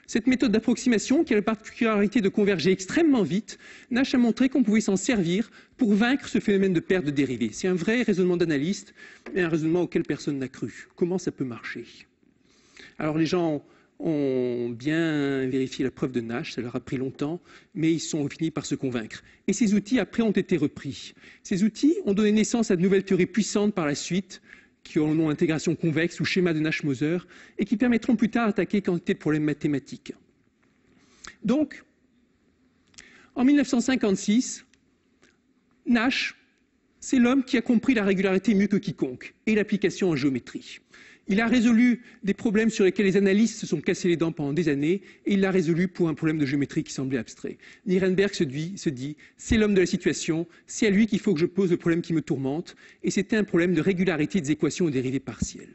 Cette méthode d'approximation, qui a la particularité de converger extrêmement vite, Nash a montrer qu'on pouvait s'en servir pour vaincre ce phénomène de perte de dérivée. C'est un vrai raisonnement d'analyste et un raisonnement auquel personne n'a cru. Comment ça peut marcher Alors les gens ont bien vérifié la preuve de Nash, ça leur a pris longtemps, mais ils sont finis par se convaincre. Et ces outils, après, ont été repris. Ces outils ont donné naissance à de nouvelles théories puissantes par la suite, qui ont le nom d'intégration convexe ou schéma de Nash-Moser, et qui permettront plus tard d'attaquer quantité de problèmes mathématiques. Donc, en 1956, Nash, c'est l'homme qui a compris la régularité mieux que quiconque, et l'application en géométrie. Il a résolu des problèmes sur lesquels les analystes se sont cassés les dents pendant des années, et il l'a résolu pour un problème de géométrie qui semblait abstrait. Nirenberg se dit, c'est l'homme de la situation, c'est à lui qu'il faut que je pose le problème qui me tourmente, et c'était un problème de régularité des équations aux dérivées partielles.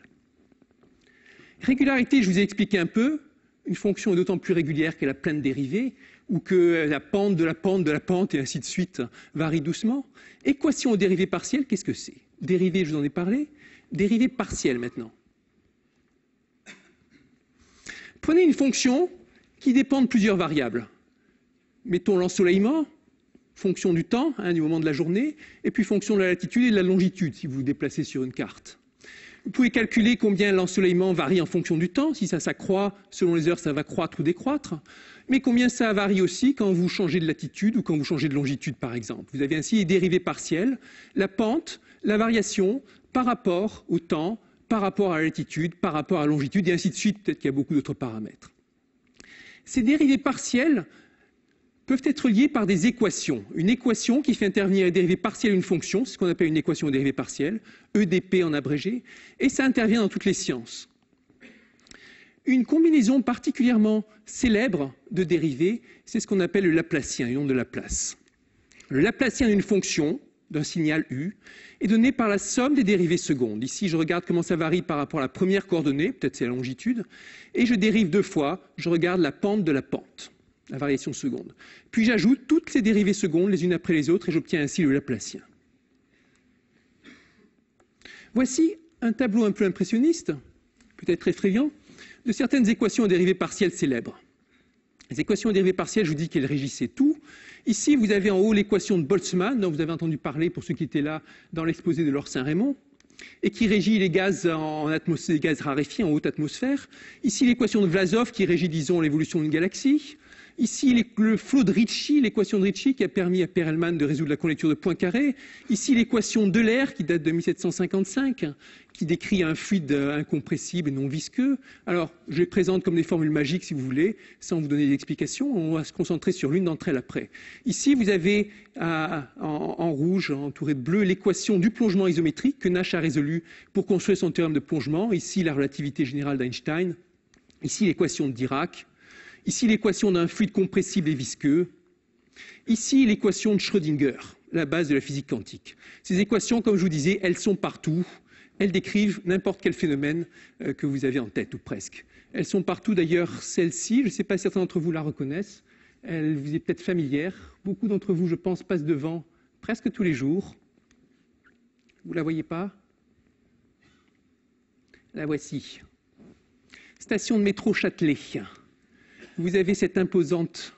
Régularité, je vous ai expliqué un peu, une fonction est d'autant plus régulière qu'elle a plein de dérivées, ou que la pente de la pente de la pente, et ainsi de suite, varie doucement. Équation aux dérivées partielles, qu'est-ce que c'est Dérivée, je vous en ai parlé. Dérivée partielle maintenant. Prenez une fonction qui dépend de plusieurs variables. Mettons l'ensoleillement, fonction du temps, hein, du moment de la journée, et puis fonction de la latitude et de la longitude, si vous vous déplacez sur une carte. Vous pouvez calculer combien l'ensoleillement varie en fonction du temps. Si ça s'accroît, selon les heures, ça va croître ou décroître. Mais combien ça varie aussi quand vous changez de latitude ou quand vous changez de longitude, par exemple. Vous avez ainsi les dérivées partielles, la pente, la variation par rapport au temps, par rapport à l'altitude, par rapport à la longitude, et ainsi de suite. Peut-être qu'il y a beaucoup d'autres paramètres. Ces dérivées partielles peuvent être liées par des équations. Une équation qui fait intervenir des dérivées partielles d'une fonction, c'est ce qu'on appelle une équation aux dérivées partielles EDP en abrégé, et ça intervient dans toutes les sciences. Une combinaison particulièrement célèbre de dérivées, c'est ce qu'on appelle le Laplacien, le nom de Laplace. Le Laplacien d'une fonction, d'un signal U est donné par la somme des dérivées secondes. Ici, je regarde comment ça varie par rapport à la première coordonnée, peut-être c'est la longitude, et je dérive deux fois, je regarde la pente de la pente, la variation seconde. Puis j'ajoute toutes ces dérivées secondes les unes après les autres et j'obtiens ainsi le Laplacien. Voici un tableau un peu impressionniste, peut-être effrayant, de certaines équations à dérivées partielles célèbres. Les équations à dérivées partielles, je vous dis qu'elles régissaient tout, Ici, vous avez en haut l'équation de Boltzmann, dont vous avez entendu parler pour ceux qui étaient là dans l'exposé de Laure Saint-Raymond, et qui régit les gaz, raréfiés en haute atmosphère. Ici, l'équation de Vlasov qui régit, disons, l'évolution d'une galaxie. Ici, le flot de Ricci, l'équation de Ricci qui a permis à Perelman de résoudre la conjecture de Poincaré. Ici, l'équation de l'air qui date de 1755, qui décrit un fluide euh, incompressible et non visqueux. Alors, je les présente comme des formules magiques, si vous voulez, sans vous donner d'explications. On va se concentrer sur l'une d'entre elles après. Ici, vous avez en, rouge, entouré de bleu, l'équation du plongement isométrique que Nash a résolue pour construire son théorème de plongement. Ici, la relativité générale d'Einstein. Ici, l'équation de Dirac. Ici, l'équation d'un fluide compressible et visqueux. Ici, l'équation de Schrödinger, la base de la physique quantique. Ces équations, comme je vous disais, elles sont partout. Elles décrivent n'importe quel phénomène euh, que vous avez en tête, ou presque. Elles sont partout, d'ailleurs, celle ci je ne sais pas si certains d'entre vous la reconnaissent, elle vous est peut-être familière. Beaucoup d'entre vous, je pense, passent devant presque tous les jours. Vous ne la voyez pas La voici. Station de métro Châtelet vous avez cette imposante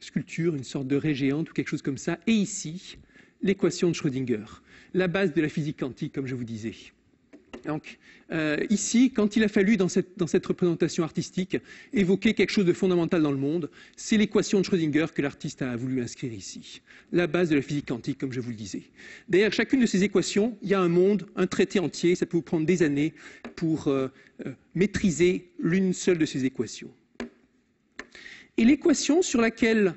sculpture, une sorte de raie géante ou quelque chose comme ça, et ici, l'équation de Schrödinger, la base de la physique quantique, comme je vous disais. Donc, euh, ici, quand il a fallu, dans cette, représentation artistique, évoquer quelque chose de fondamental dans le monde, c'est l'équation de Schrödinger que l'artiste a voulu inscrire ici. La base de la physique quantique, comme je vous le disais. Derrière chacune de ces équations, il y a un monde, un traité entier. Ça peut vous prendre des années pour euh, euh, maîtriser l'une seule de ces équations. Et l'équation sur laquelle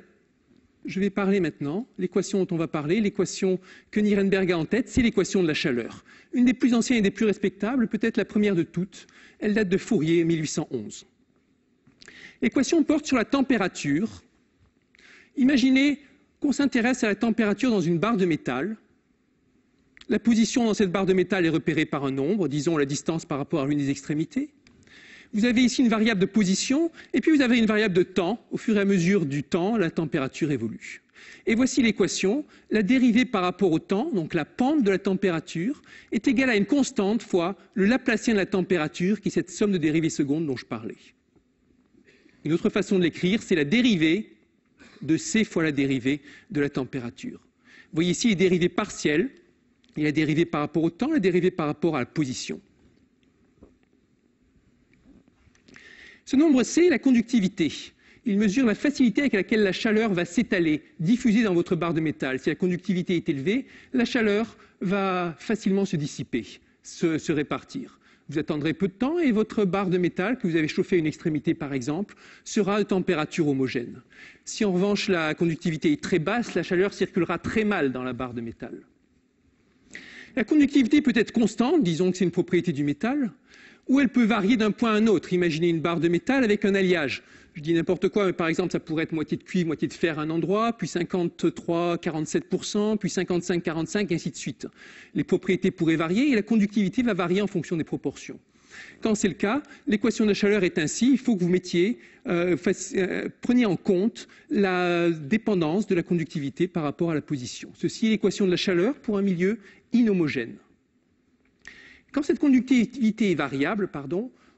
je vais parler maintenant, l'équation dont on va parler, l'équation que Nirenberg a en tête, c'est l'équation de la chaleur. Une des plus anciennes et des plus respectables, peut-être la première de toutes, elle date de Fourier, 1811. L'équation porte sur la température. Imaginez qu'on s'intéresse à la température dans une barre de métal. La position dans cette barre de métal est repérée par un nombre, disons la distance par rapport à l'une des extrémités. Vous avez ici une variable de position, et puis vous avez une variable de temps. Au fur et à mesure du temps, la température évolue. Et voici l'équation. La dérivée par rapport au temps, donc la pente de la température, est égale à une constante fois le Laplacien de la température, qui est cette somme de dérivées secondes dont je parlais. Une autre façon de l'écrire, c'est la dérivée de C fois la dérivée de la température. Vous voyez ici les dérivées partielles, et la dérivée par rapport au temps, la dérivée par rapport à la position. Ce nombre C la conductivité. Il mesure la facilité avec laquelle la chaleur va s'étaler, diffuser dans votre barre de métal. Si la conductivité est élevée, la chaleur va facilement se dissiper, se, répartir. Vous attendrez peu de temps et votre barre de métal, que vous avez chauffée à une extrémité par exemple, sera à température homogène. Si en revanche la conductivité est très basse, la chaleur circulera très mal dans la barre de métal. La conductivité peut être constante, disons que c'est une propriété du métal, ou elle peut varier d'un point à un autre. Imaginez une barre de métal avec un alliage. Je dis n'importe quoi, mais par exemple, ça pourrait être moitié de cuivre, moitié de fer à un endroit, puis 53, 47%, puis 55, 45, et ainsi de suite. Les propriétés pourraient varier et la conductivité va varier en fonction des proportions. Quand c'est le cas, l'équation de la chaleur est ainsi, il faut que vous mettiez, euh, euh, preniez en compte la dépendance de la conductivité par rapport à la position. Ceci est l'équation de la chaleur pour un milieu inhomogène. Quand cette conductivité est variable,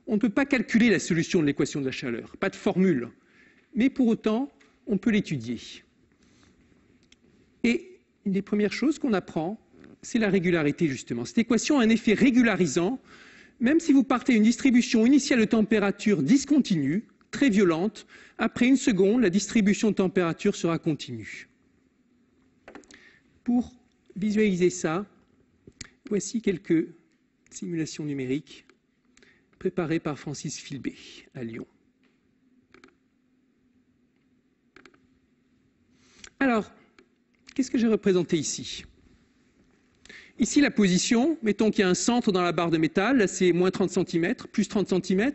on ne peut pas calculer la solution de l'équation de la chaleur, pas de formule. Mais pour autant, on peut l'étudier. Et une des premières choses qu'on apprend, c'est la régularité, justement. Cette équation a un effet régularisant. Même si vous partez d'une distribution initiale de température discontinue, très violente, après une seconde, la distribution de température sera continue. Pour visualiser ça, voici quelques Simulation numérique préparée par Francis Filbé à Lyon. Alors, qu'est-ce que j'ai représenté ici Ici, la position, mettons qu'il y a un centre dans la barre de métal, là c'est moins 30 cm, plus 30 cm.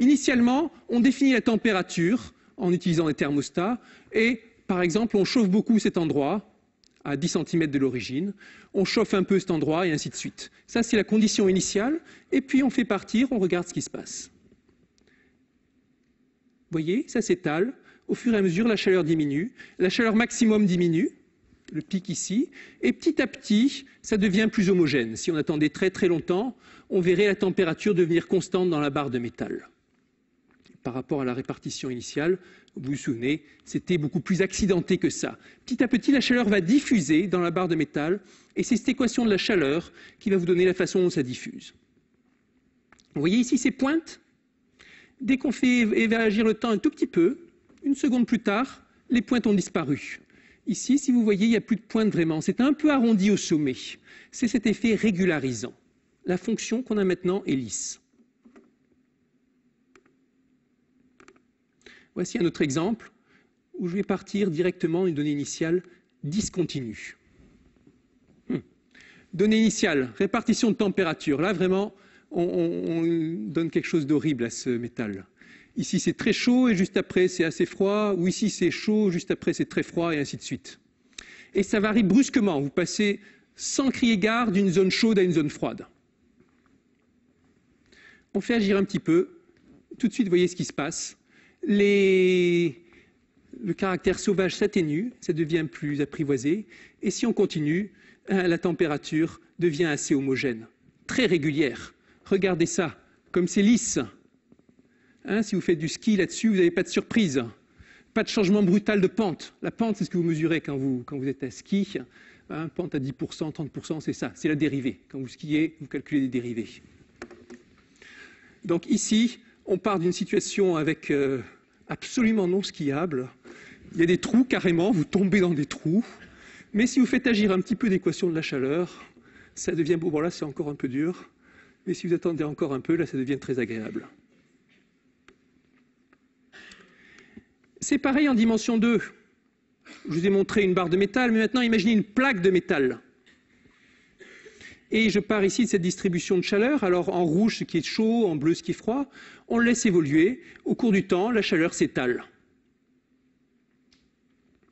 Initialement, on définit la température en utilisant des thermostats, et par exemple, on chauffe beaucoup cet endroit, à 10 cm de l'origine on chauffe un peu cet endroit, et ainsi de suite. Ça, c'est la condition initiale, et puis on fait partir, on regarde ce qui se passe. Vous voyez, ça s'étale. Au fur et à mesure, la chaleur diminue, la chaleur maximum diminue, le pic ici, et petit à petit, ça devient plus homogène. Si on attendait très très longtemps, on verrait la température devenir constante dans la barre de métal par rapport à la répartition initiale, vous vous souvenez, c'était beaucoup plus accidenté que ça. Petit à petit, la chaleur va diffuser dans la barre de métal, et c'est cette équation de la chaleur qui va vous donner la façon dont ça diffuse. Vous voyez ici ces pointes Dès qu'on fait agir le temps un tout petit peu, une seconde plus tard, les pointes ont disparu. Ici, si vous voyez, il n'y a plus de pointe vraiment. C'est un peu arrondi au sommet. C'est cet effet régularisant. La fonction qu'on a maintenant est lisse. Voici un autre exemple où je vais partir directement d'une donnée initiale discontinue. Hmm. Donnée initiale, répartition de température. Là, vraiment, on, donne quelque chose d'horrible à ce métal. Ici, c'est très chaud et juste après, c'est assez froid. Ou ici, c'est chaud, juste après, c'est très froid et ainsi de suite. Et ça varie brusquement. Vous passez sans crier gare d'une zone chaude à une zone froide. On fait agir un petit peu. Tout de suite, vous voyez ce qui se passe le caractère sauvage s'atténue, ça devient plus apprivoisé, et si on continue, hein, la température devient assez homogène, très régulière. Regardez ça, comme c'est lisse. Hein, si vous faites du ski là-dessus, vous n'avez pas de surprise. Pas de changement brutal de pente. La pente, c'est ce que vous mesurez quand vous, êtes à ski. Hein, pente à 10%, 30%, c'est ça, c'est la dérivée. Quand vous skiez, vous calculez les dérivées. Donc ici, on part d'une situation avec euh, absolument non skiable. Il y a des trous carrément, vous tombez dans des trous. Mais si vous faites agir un petit peu d'équation de la chaleur, ça devient Bon là, c'est encore un peu dur. Mais si vous attendez encore un peu, là, ça devient très agréable. C'est pareil en dimension 2. Je vous ai montré une barre de métal, mais maintenant imaginez une plaque de métal. Et je pars ici de cette distribution de chaleur. Alors en rouge, ce qui est chaud, en bleu, ce qui est froid. On laisse évoluer. Au cours du temps, la chaleur s'étale.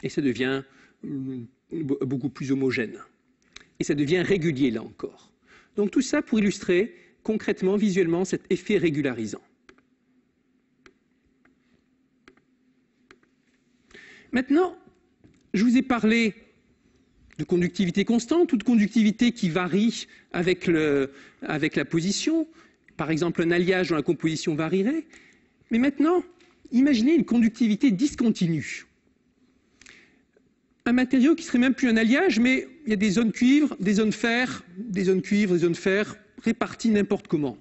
Et ça devient euh, beaucoup plus homogène. Et ça devient régulier, là encore. Donc tout ça pour illustrer concrètement, visuellement, cet effet régularisant. Maintenant, je vous ai parlé de conductivité constante ou de conductivité qui varie avec, la position. Par exemple, un alliage dont la composition varierait. Mais maintenant, imaginez une conductivité discontinue. Un matériau qui serait même plus un alliage, mais il y a des zones cuivre, des zones fer, des zones cuivre, des zones fer réparties n'importe comment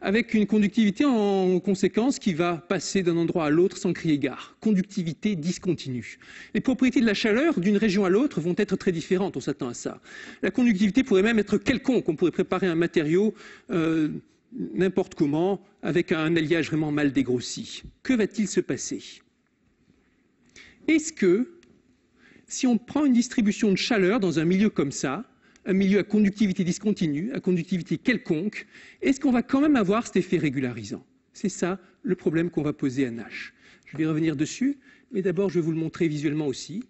avec une conductivité en conséquence qui va passer d'un endroit à l'autre sans crier gare. Conductivité discontinue. Les propriétés de la chaleur d'une région à l'autre vont être très différentes, on s'attend à ça. La conductivité pourrait même être quelconque, on pourrait préparer un matériau euh, n'importe comment, avec un alliage vraiment mal dégrossi. Que va-t-il se passer Est-ce que, si on prend une distribution de chaleur dans un milieu comme ça, un milieu à conductivité discontinue, à conductivité quelconque, est-ce qu'on va quand même avoir cet effet régularisant C'est ça le problème qu'on va poser à Nash. Je vais revenir dessus, mais d'abord je vais vous le montrer visuellement aussi,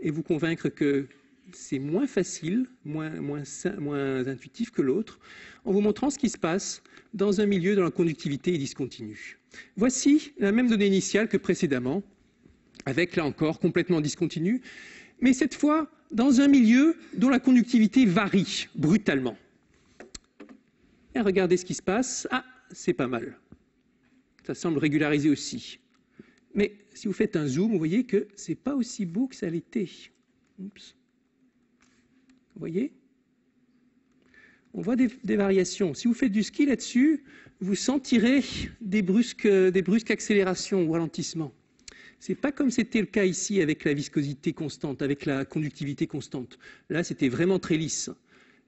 et vous convaincre que c'est moins facile, moins, intuitif que l'autre, en vous montrant ce qui se passe dans un milieu dont la conductivité est discontinue. Voici la même donnée initiale que précédemment, avec là encore complètement discontinue, mais cette fois dans un milieu dont la conductivité varie brutalement. regardez ce qui se passe. Ah, c'est pas mal. Ça semble régularisé aussi. Mais si vous faites un zoom, vous voyez que ce n'est pas aussi beau que ça l'était. Vous voyez On voit des, variations. Si vous faites du ski là-dessus, vous sentirez des brusques euh, accélérations ou ralentissements n'est pas comme c'était le cas ici avec la viscosité constante, avec la conductivité constante. Là, c'était vraiment très lisse.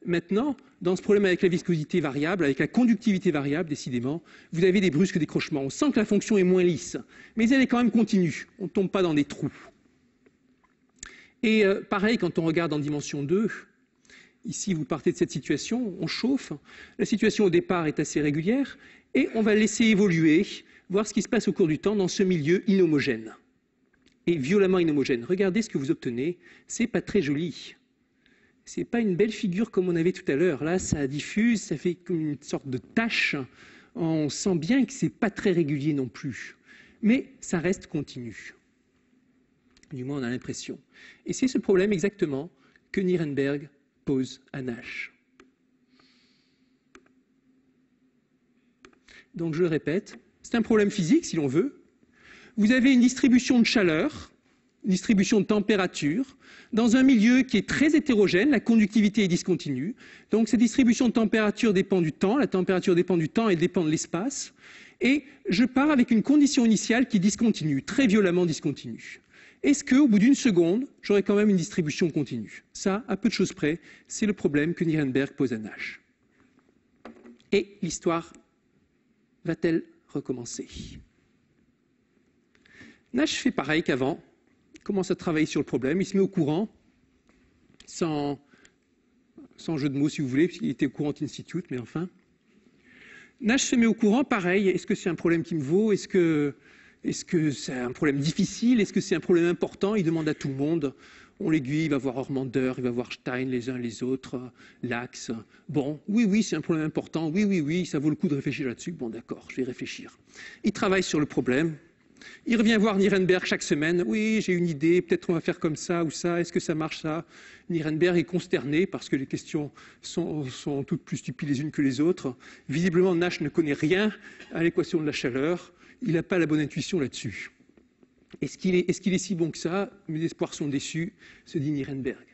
Maintenant, dans ce problème avec la viscosité variable, avec la conductivité variable, décidément, vous avez des brusques décrochements. On sent que la fonction est moins lisse, mais elle est quand même continue. On ne tombe pas dans des trous. Et euh, pareil, quand on regarde en dimension 2, ici, vous partez de cette situation, on chauffe. La situation au départ est assez régulière, et on va laisser évoluer, voir ce qui se passe au cours du temps dans ce milieu inhomogène et violemment inhomogène. Regardez ce que vous obtenez, c'est pas très joli. C'est pas une belle figure comme on avait tout à l'heure. Là, ça diffuse, ça fait une sorte de tache. On sent bien que c'est pas très régulier non plus. Mais ça reste continu. Du moins, on a l'impression. Et c'est ce problème exactement que Nirenberg pose à Nash. Donc je le répète, c'est un problème physique si l'on veut, vous avez une distribution de chaleur, une distribution de température, dans un milieu qui est très hétérogène, la conductivité est discontinue. Donc cette distribution de température dépend du temps, la température dépend du temps et dépend de l'espace. Et je pars avec une condition initiale qui est discontinue, très violemment discontinue. Est-ce qu'au bout d'une seconde, j'aurai quand même une distribution continue Ça, à peu de choses près, c'est le problème que Nirenberg pose à Nash. Et l'histoire va-t-elle recommencer Nash fait pareil qu'avant, commence à travailler sur le problème, il se met au courant, sans, jeu de mots si vous voulez, puisqu'il était au courant Institute, mais enfin. Nash se met au courant, pareil, est-ce que c'est un problème qui me vaut Est-ce que ce c'est un problème difficile Est-ce que c'est un problème important Il demande à tout le monde. On l'aiguille, il va voir Ormander, il va voir Stein, les uns les autres, euh, Lax. Bon, oui, oui, c'est un problème important. Oui, oui, oui, ça vaut le coup de réfléchir là-dessus. Bon, d'accord, je vais réfléchir. Il travaille sur le problème. Il revient voir Nirenberg chaque semaine. Oui, j'ai une idée, peut-être on va faire comme ça ou ça, est-ce que ça marche ça Nirenberg est consterné parce que les questions sont, toutes plus stupides les unes que les autres. Visiblement, Nash ne connaît rien à l'équation de la chaleur. Il n'a pas la bonne intuition là-dessus. Est-ce qu'il est, est, si bon que ça Mes espoirs sont déçus, se dit Nirenberg.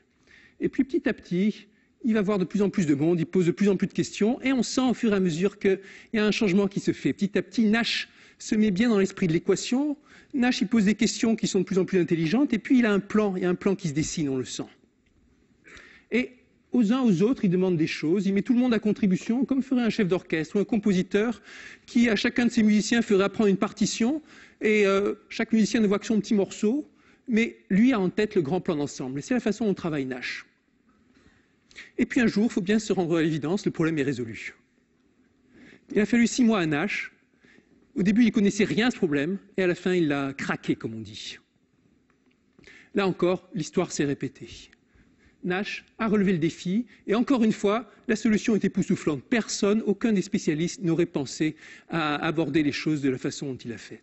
Et puis petit à petit, il va voir de plus en plus de monde, il pose de plus en plus de questions, et on sent au fur et à mesure qu'il y a un changement qui se fait. Petit à petit, Nash se met bien dans l'esprit de l'équation. Nash, y pose des questions qui sont de plus en plus intelligentes, et puis il a un plan, il y a un plan qui se dessine, on le sent. Et aux uns aux autres, il demande des choses, il met tout le monde à contribution, comme ferait un chef d'orchestre ou un compositeur qui, à chacun de ses musiciens, ferait apprendre une partition, et euh, chaque musicien ne voit que son petit morceau, mais lui a en tête le grand plan d'ensemble. Et c'est la façon dont travaille Nash. Et puis un jour, il faut bien se rendre à l'évidence, le problème est résolu. Il a fallu six mois à Nash au début, il ne connaissait rien ce problème, et à la fin, il l'a craqué, comme on dit. Là encore, l'histoire s'est répétée. Nash a relevé le défi, et encore une fois, la solution était époustouflante. Personne, aucun des spécialistes n'aurait pensé à aborder les choses de la façon dont il a fait.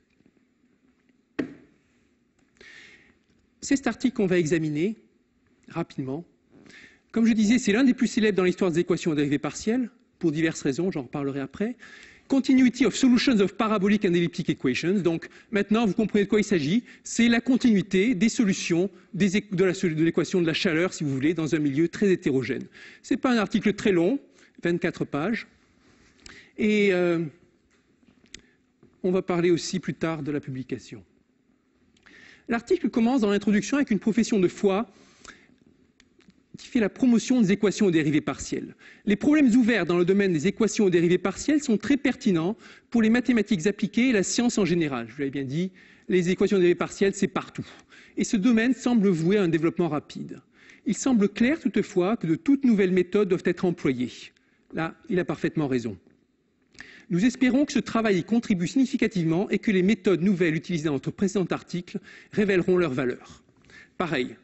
C'est cet article qu'on va examiner rapidement. Comme je disais, c'est l'un des plus célèbres dans l'histoire des équations à dérivées partielles, pour diverses raisons, j'en reparlerai après. Continuity of Solutions of Parabolic and Elliptic Equations. Donc maintenant, vous comprenez de quoi il s'agit. C'est la continuité des solutions de l'équation de, la chaleur, si vous voulez, dans un milieu très hétérogène. Ce n'est pas un article très long, 24 pages. Et euh, on va parler aussi plus tard de la publication. L'article commence dans l'introduction avec une profession de foi qui fait la promotion des équations aux dérivées partielles. Les problèmes ouverts dans le domaine des équations aux dérivées partielles sont très pertinents pour les mathématiques appliquées et la science en général. Je vous l'avais bien dit, les équations aux dérivées partielles, c'est partout. Et ce domaine semble voué à un développement rapide. Il semble clair toutefois que de toutes nouvelles méthodes doivent être employées. Là, il a parfaitement raison. Nous espérons que ce travail y contribue significativement et que les méthodes nouvelles utilisées dans notre précédent article révéleront leur valeur. Pareil,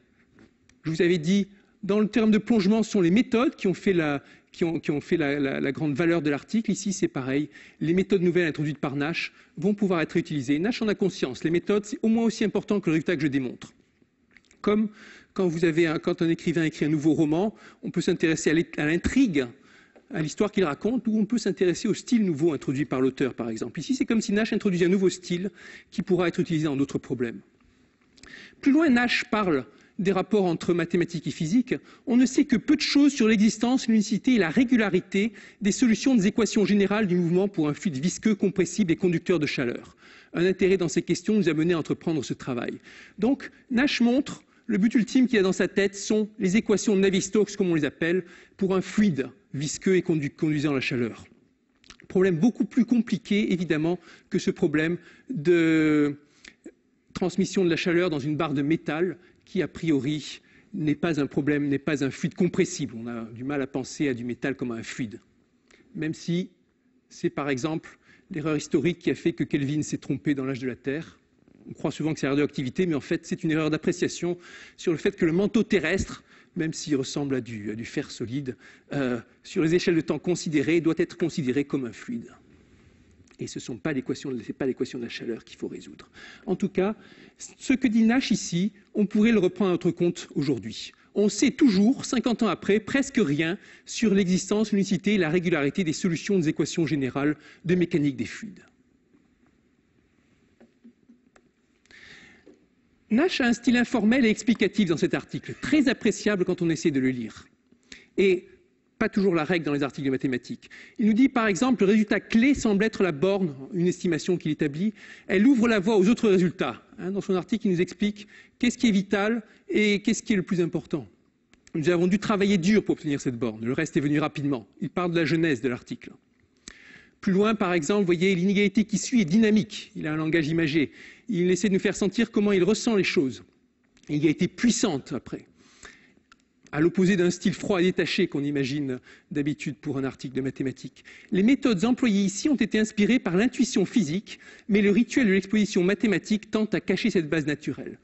je vous avais dit dans le terme de plongement, ce sont les méthodes qui ont fait la, grande valeur de l'article. Ici, c'est pareil. Les méthodes nouvelles introduites par Nash vont pouvoir être utilisées. Nash en a conscience. Les méthodes, c'est au moins aussi important que le résultat que je démontre. Comme quand, un, quand un écrivain écrit un nouveau roman, on peut s'intéresser à l'intrigue, à l'histoire qu'il raconte, ou on peut s'intéresser au style nouveau introduit par l'auteur, par exemple. Ici, c'est comme si Nash introduisait un nouveau style qui pourra être utilisé dans d'autres problèmes. Plus loin, Nash parle des rapports entre mathématiques et physique, on ne sait que peu de choses sur l'existence, l'unicité et la régularité des solutions des équations générales du mouvement pour un fluide visqueux, compressible et conducteur de chaleur. Un intérêt dans ces questions nous a mené à entreprendre ce travail. Donc, Nash montre le but ultime qu'il a dans sa tête sont les équations de Navier-Stokes, comme on les appelle, pour un fluide visqueux et conduisant la chaleur. Problème beaucoup plus compliqué, évidemment, que ce problème de transmission de la chaleur dans une barre de métal qui, a priori, n'est pas un problème, n'est pas un fluide compressible. On a du mal à penser à du métal comme à un fluide. Même si c'est, par exemple, l'erreur historique qui a fait que Kelvin s'est trompé dans l'âge de la Terre. On croit souvent que c'est la radioactivité, mais en fait, c'est une erreur d'appréciation sur le fait que le manteau terrestre, même s'il ressemble à du, fer solide, euh, sur les échelles de temps considérées, doit être considéré comme un fluide. Et ce n'est pas l'équation de la chaleur qu'il faut résoudre. En tout cas, ce que dit Nash ici, on pourrait le reprendre à notre compte aujourd'hui. On sait toujours, 50 ans après, presque rien sur l'existence, l'unicité et la régularité des solutions des équations générales de mécanique des fluides. Nash a un style informel et explicatif dans cet article, très appréciable quand on essaie de le lire. Et pas toujours la règle dans les articles de mathématiques. Il nous dit par exemple le résultat clé semble être la borne, une estimation qu'il établit. Elle ouvre la voie aux autres résultats. Hein, dans son article, il nous explique qu'est-ce qui est vital et qu'est-ce qui est le plus important. Nous avons dû travailler dur pour obtenir cette borne. Le reste est venu rapidement. Il parle de la genèse de l'article. Plus loin, par exemple, vous voyez, l'inégalité qui suit est dynamique. Il a un langage imagé. Il essaie de nous faire sentir comment il ressent les choses. Il a été puissante après à l'opposé d'un style froid et détaché qu'on imagine d'habitude pour un article de mathématiques. Les méthodes employées ici ont été inspirées par l'intuition physique, mais le rituel de l'exposition mathématique tente à cacher cette base naturelle.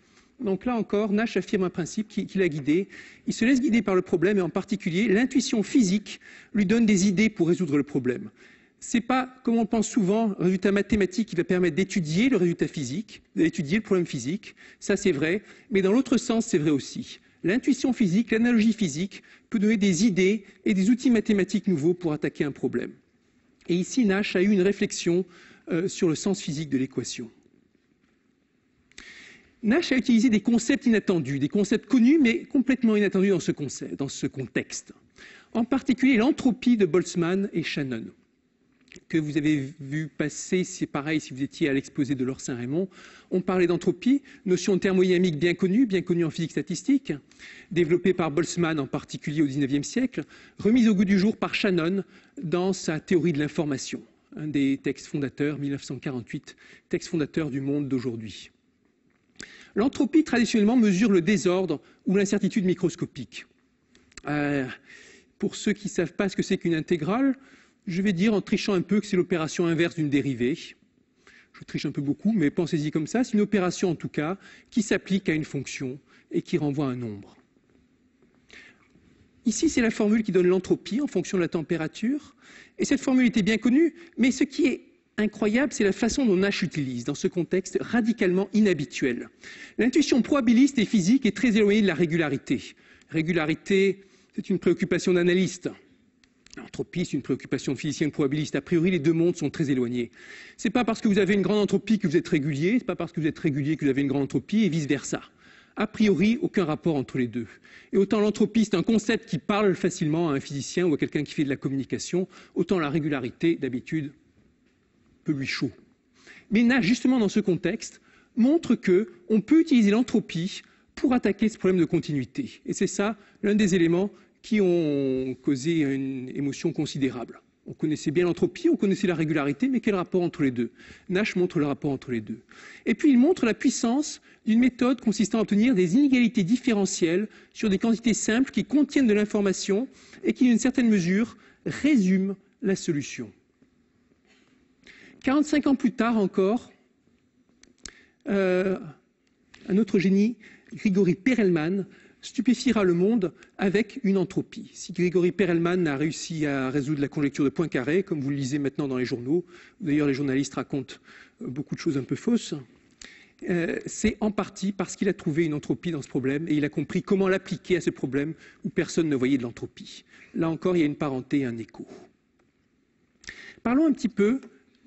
Donc là encore, Nash affirme un principe qui, l'a guidé. Il se laisse guider par le problème et en particulier l'intuition physique lui donne des idées pour résoudre le problème. Ce n'est pas, comme on pense souvent, un résultat mathématique qui va permettre d'étudier le résultat physique, d'étudier le problème physique. Ça, c'est vrai. Mais dans l'autre sens, c'est vrai aussi. L'intuition physique, l'analogie physique peut donner des idées et des outils mathématiques nouveaux pour attaquer un problème. Et ici, Nash a eu une réflexion euh, sur le sens physique de l'équation. Nash a utilisé des concepts inattendus, des concepts connus mais complètement inattendus dans ce contexte. En particulier l'entropie de Boltzmann et Shannon que vous avez vu passer, c'est pareil si vous étiez à l'exposé de Laure Saint-Raymond. On parlait d'entropie, notion thermodynamique bien connue, bien connue en physique statistique, développée par Boltzmann en particulier au XIXe siècle, remise au goût du jour par Shannon dans sa théorie de l'information, un des textes fondateurs, 1948, texte fondateur du monde d'aujourd'hui. L'entropie, traditionnellement, mesure le désordre ou l'incertitude microscopique. Euh, pour ceux qui ne savent pas ce que c'est qu'une intégrale, je vais dire en trichant un peu que c'est l'opération inverse d'une dérivée. Je triche un peu beaucoup, mais pensez-y comme ça. C'est une opération en tout cas qui s'applique à une fonction et qui renvoie un nombre. Ici, c'est la formule qui donne l'entropie en fonction de la température. Et cette formule était bien connue, mais ce qui est incroyable, c'est la façon dont Nash utilise dans ce contexte radicalement inhabituel. L'intuition probabiliste et physique est très éloignée de la régularité. Régularité, c'est une préoccupation d'analyste. L'entropie, c'est une préoccupation de probabiliste. A priori, les deux mondes sont très éloignés. Ce n'est pas parce que vous avez une grande entropie que vous êtes régulier, ce n'est pas parce que vous êtes régulier que vous avez une grande entropie, et vice-versa. A priori, aucun rapport entre les deux. Et autant l'entropie, c'est un concept qui parle facilement à un physicien ou à quelqu'un qui fait de la communication, autant la régularité, d'habitude, peut lui chaud. Mais Nash, justement, dans ce contexte, montre qu'on peut utiliser l'entropie pour attaquer ce problème de continuité. Et c'est ça l'un des éléments qui ont causé une émotion considérable. On connaissait bien l'entropie, on connaissait la régularité, mais quel rapport entre les deux Nash montre le rapport entre les deux. Et puis il montre la puissance d'une méthode consistant à obtenir des inégalités différentielles sur des quantités simples qui contiennent de l'information et qui, d'une certaine mesure, résument la solution. 45 ans plus tard encore, euh, un autre génie, Grigori Perelman, stupéfiera le monde avec une entropie. Si Grégory Perelman a réussi à résoudre la conjecture de Poincaré, comme vous le lisez maintenant dans les journaux, d'ailleurs les journalistes racontent euh, beaucoup de choses un peu fausses, euh, c'est en partie parce qu'il a trouvé une entropie dans ce problème et il a compris comment l'appliquer à ce problème où personne ne voyait de l'entropie. Là encore, il y a une parenté et un écho. Parlons un petit peu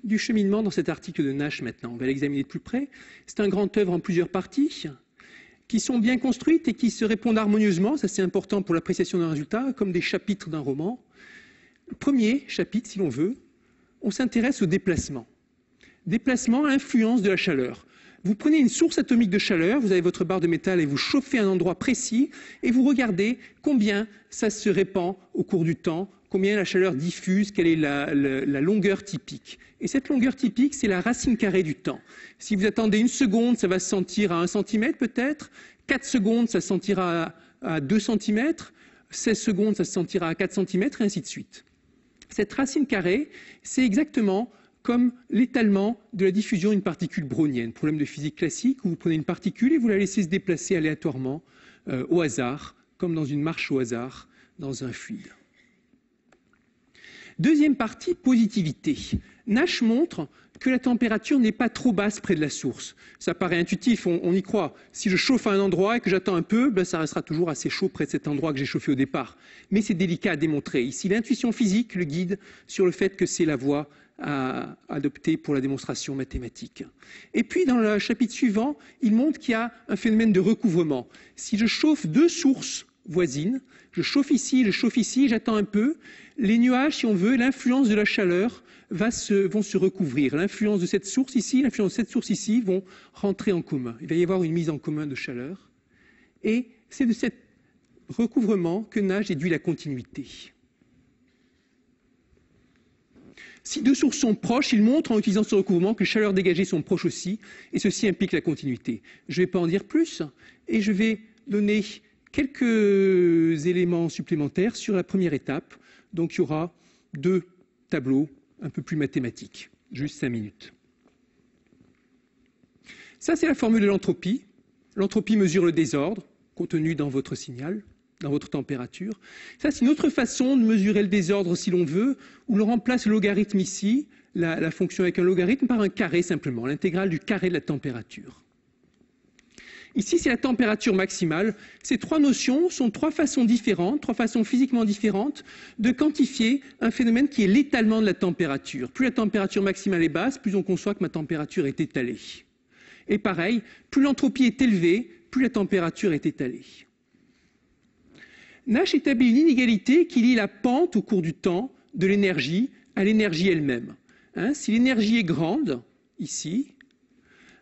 du cheminement dans cet article de Nash maintenant. On va l'examiner de plus près. C'est un grand œuvre en plusieurs parties qui sont bien construites et qui se répondent harmonieusement, ça c'est important pour l'appréciation d'un résultat, comme des chapitres d'un roman. Premier chapitre, si l'on veut, on s'intéresse au déplacement. Déplacement, influence de la chaleur. Vous prenez une source atomique de chaleur, vous avez votre barre de métal et vous chauffez un endroit précis et vous regardez combien ça se répand au cours du temps combien la chaleur diffuse, quelle est la, longueur typique. Et cette longueur typique, c'est la racine carrée du temps. Si vous attendez une seconde, ça va se sentir à 1 cm peut-être, 4 secondes, ça se sentira à, 2 cm, 16 secondes, ça se sentira à 4 cm, et ainsi de suite. Cette racine carrée, c'est exactement comme l'étalement de la diffusion d'une particule brownienne. Problème de physique classique où vous prenez une particule et vous la laissez se déplacer aléatoirement, euh, au hasard, comme dans une marche au hasard, dans un fluide. Deuxième partie, positivité. Nash montre que la température n'est pas trop basse près de la source. Ça paraît intuitif, on, y croit. Si je chauffe à un endroit et que j'attends un peu, ben ça restera toujours assez chaud près de cet endroit que j'ai chauffé au départ. Mais c'est délicat à démontrer. Ici, l'intuition physique le guide sur le fait que c'est la voie à adopter pour la démonstration mathématique. Et puis, dans le chapitre suivant, il montre qu'il y a un phénomène de recouvrement. Si je chauffe deux sources voisine. Je chauffe ici, je chauffe ici, j'attends un peu. Les nuages, si on veut, l'influence de la chaleur vont se recouvrir. L'influence de cette source ici, l'influence de cette source ici vont rentrer en commun. Il va y avoir une mise en commun de chaleur. Et c'est de cet recouvrement que Nage déduit la continuité. Si deux sources sont proches, il montre en utilisant ce recouvrement que les chaleurs dégagées sont proches aussi, et ceci implique la continuité. Je ne vais pas en dire plus, et je vais donner Quelques éléments supplémentaires sur la première étape. Donc il y aura deux tableaux un peu plus mathématiques, juste cinq minutes. Ça, c'est la formule de l'entropie. L'entropie mesure le désordre contenu dans votre signal, dans votre température. Ça, c'est une autre façon de mesurer le désordre si l'on veut, où l'on remplace le logarithme ici, la, la fonction avec un logarithme, par un carré simplement, l'intégrale du carré de la température. Ici, c'est la température maximale. Ces trois notions sont trois façons différentes, trois façons physiquement différentes de quantifier un phénomène qui est l'étalement de la température. Plus la température maximale est basse, plus on conçoit que ma température est étalée. Et pareil, plus l'entropie est élevée, plus la température est étalée. Nash établit une inégalité qui lie la pente au cours du temps de l'énergie à l'énergie elle-même. Hein, si l'énergie est grande, ici,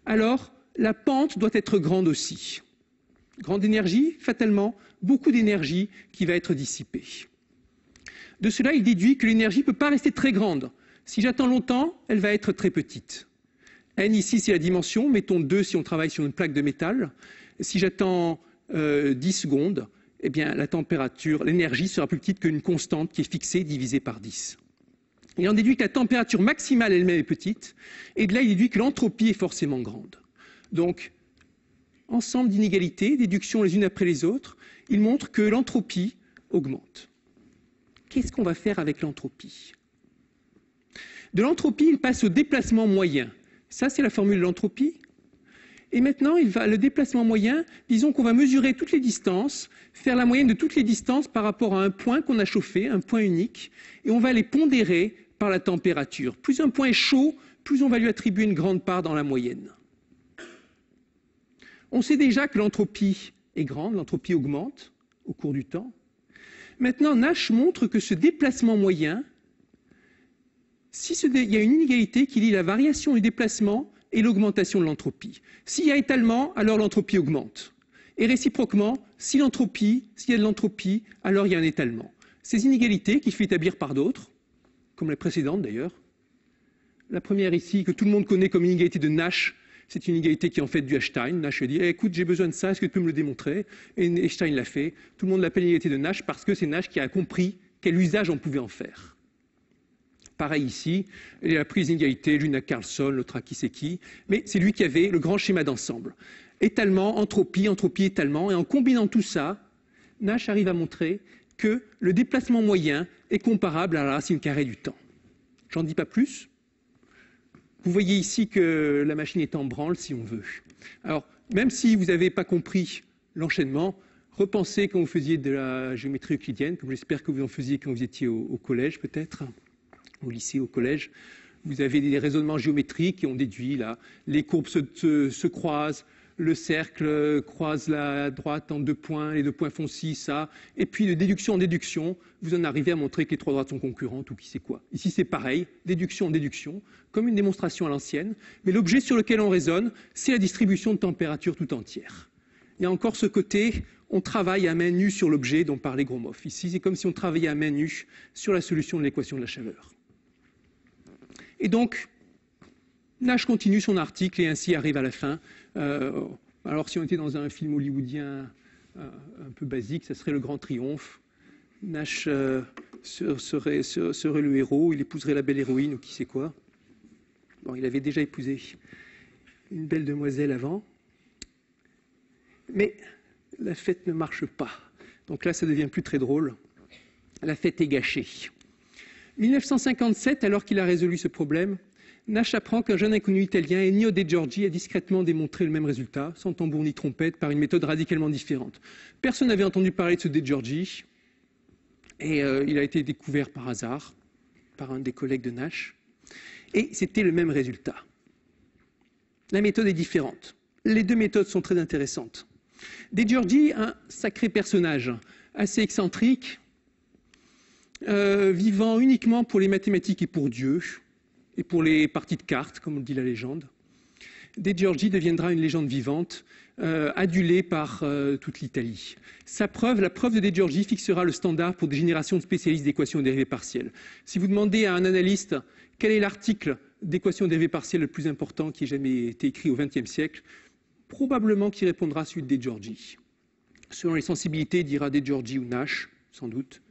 alors la pente doit être grande aussi. Grande énergie, fatalement, beaucoup d'énergie qui va être dissipée. De cela, il déduit que l'énergie ne peut pas rester très grande. Si j'attends longtemps, elle va être très petite. N ici, c'est la dimension. Mettons 2 si on travaille sur une plaque de métal. Si j'attends 10 euh, secondes, eh bien, la température, l'énergie sera plus petite qu'une constante qui est fixée divisée par 10. Il en déduit que la température maximale elle-même est petite, et de là, il déduit que l'entropie est forcément grande. Donc, ensemble d'inégalités, déductions les unes après les autres, il montre que l'entropie augmente. Qu'est-ce qu'on va faire avec l'entropie De l'entropie, il passe au déplacement moyen. Ça, c'est la formule de l'entropie. Et maintenant, il va, le déplacement moyen, disons qu'on va mesurer toutes les distances, faire la moyenne de toutes les distances par rapport à un point qu'on a chauffé, un point unique, et on va les pondérer par la température. Plus un point est chaud, plus on va lui attribuer une grande part dans la moyenne. On sait déjà que l'entropie est grande, l'entropie augmente au cours du temps. Maintenant, Nash montre que ce déplacement moyen, il y a une inégalité qui lie la variation du déplacement et l'augmentation de l'entropie. S'il y a étalement, alors l'entropie augmente. Et réciproquement, si s'il y a de l'entropie, alors il y a un étalement. Ces inégalités qu'il fait établir par d'autres, comme les précédentes d'ailleurs, la première ici, que tout le monde connaît comme inégalité de Nash, c'est une inégalité qui est en fait du Einstein. Nash dit eh, écoute, j'ai besoin de ça, est-ce que tu peux me le démontrer Et Einstein l'a fait. Tout le monde l'appelle l'inégalité de Nash parce que c'est Nash qui a compris quel usage on pouvait en faire. Pareil ici, il a pris inégalités, l'une à Carlson, l'autre à qui qui. mais c'est lui qui avait le grand schéma d'ensemble. Étalement, entropie, entropie, étalement, et en combinant tout ça, Nash arrive à montrer que le déplacement moyen est comparable à la racine carrée du temps. J'en dis pas plus, vous voyez ici que la machine est en branle si on veut. Alors, même si vous n'avez pas compris l'enchaînement, repensez quand vous faisiez de la géométrie euclidienne, comme j'espère que vous en faisiez quand vous étiez au, collège peut-être, au lycée, au collège. Vous avez des raisonnements géométriques qui on déduit là, les courbes se croisent, le cercle croise la droite en deux points, les deux points font ci, ça, et puis de déduction en déduction, vous en arrivez à montrer que les trois droites sont concurrentes ou qui sait quoi. Ici, c'est pareil, déduction en déduction, comme une démonstration à l'ancienne, mais l'objet sur lequel on raisonne, c'est la distribution de température tout entière. Il y a encore ce côté, on travaille à main nue sur l'objet dont parlait Gromov. Ici, c'est comme si on travaillait à main nue sur la solution de l'équation de la chaleur. Et donc, Nash continue son article et ainsi arrive à la fin euh, alors si on était dans un film hollywoodien euh, un peu basique, ça serait le grand triomphe. Nash euh, serait, le héros, il épouserait la belle héroïne ou qui sait quoi. il avait déjà épousé une belle demoiselle avant. Mais la fête ne marche pas. Donc là, ça devient plus très drôle. La fête est gâchée. 1957, alors qu'il a résolu ce problème, Nash apprend qu'un jeune inconnu italien, Ennio De Giorgi, a discrètement démontré le même résultat, sans tambour ni trompette, par une méthode radicalement différente. Personne n'avait entendu parler de ce De Giorgi, et euh, il a été découvert par hasard par un des collègues de Nash, et c'était le même résultat. La méthode est différente. Les deux méthodes sont très intéressantes. De Giorgi, un sacré personnage, assez excentrique, euh, vivant uniquement pour les mathématiques et pour Dieu, et pour les parties de cartes, comme le dit la légende. De Giorgi deviendra une légende vivante, euh, adulée par euh, toute l'Italie. Sa preuve, la preuve de De Giorgi, fixera le standard pour des générations de spécialistes d'équations dérivées partielles. Si vous demandez à un analyste quel est l'article d'équation dérivées partielles le plus important qui ait jamais été écrit au XXe siècle, probablement qu'il répondra celui de De Giorgi. Selon les sensibilités, dira De Giorgi ou Nash, sans doute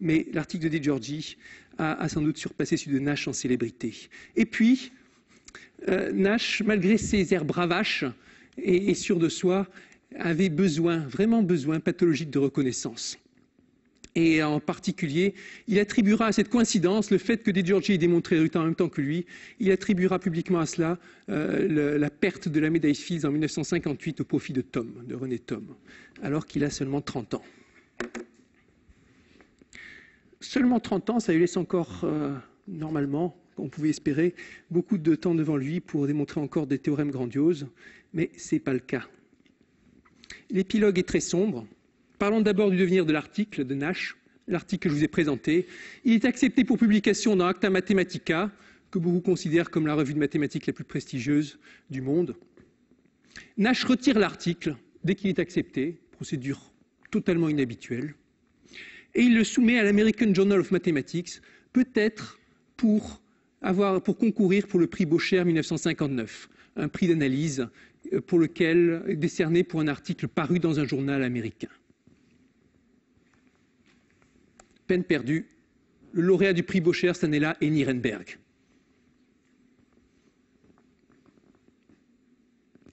mais l'article de De Giorgi a, sans doute surpassé celui de Nash en célébrité. Et puis, euh, Nash, malgré ses airs bravaches et, sûrs sûr de soi, avait besoin, vraiment besoin pathologique de reconnaissance. Et en particulier, il attribuera à cette coïncidence le fait que De Giorgi ait démontré en même temps que lui. Il attribuera publiquement à cela euh, la perte de la médaille Fields en 1958 au profit de Tom, de René Tom, alors qu'il a seulement 30 ans seulement 30 ans, ça lui laisse encore, euh, normalement, on pouvait espérer, beaucoup de temps devant lui pour démontrer encore des théorèmes grandioses, mais ce n'est pas le cas. L'épilogue est très sombre. Parlons d'abord du devenir de l'article de Nash, l'article que je vous ai présenté. Il est accepté pour publication dans Acta Mathematica, que beaucoup considèrent comme la revue de mathématiques la plus prestigieuse du monde. Nash retire l'article dès qu'il est accepté, procédure totalement inhabituelle et il le soumet à l'American Journal of Mathematics, peut-être pour, avoir, pour concourir pour le prix Beaucher 1959, un prix d'analyse euh, pour lequel décerné pour un article paru dans un journal américain. Peine perdue, le lauréat du prix Beaucher cette année-là est Nierenberg.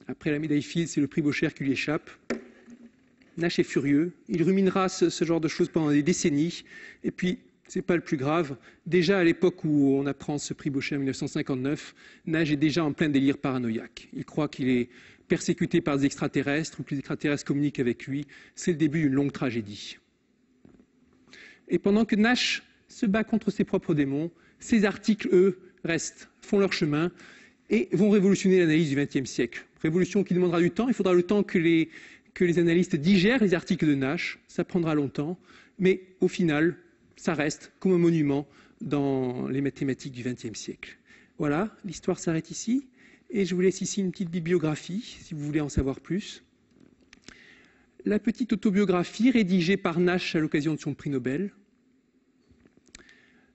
Après la médaille field, c'est le prix Beaucher qui lui échappe. Nash est furieux. Il ruminera ce, genre de choses pendant des décennies. Et puis, ce n'est pas le plus grave. Déjà à l'époque où on apprend ce prix Boucher en 1959, Nash est déjà en plein délire paranoïaque. Il croit qu'il est persécuté par des extraterrestres ou que les extraterrestres communiquent avec lui. C'est le début d'une longue tragédie. Et pendant que Nash se bat contre ses propres démons, ces articles, eux, restent, font leur chemin et vont révolutionner l'analyse du XXe siècle. Révolution qui demandera du temps. Il faudra le temps que les que les analystes digèrent les articles de Nash, ça prendra longtemps, mais au final, ça reste comme un monument dans les mathématiques du XXe siècle. Voilà, l'histoire s'arrête ici, et je vous laisse ici une petite bibliographie, si vous voulez en savoir plus. La petite autobiographie rédigée par Nash à l'occasion de son prix Nobel.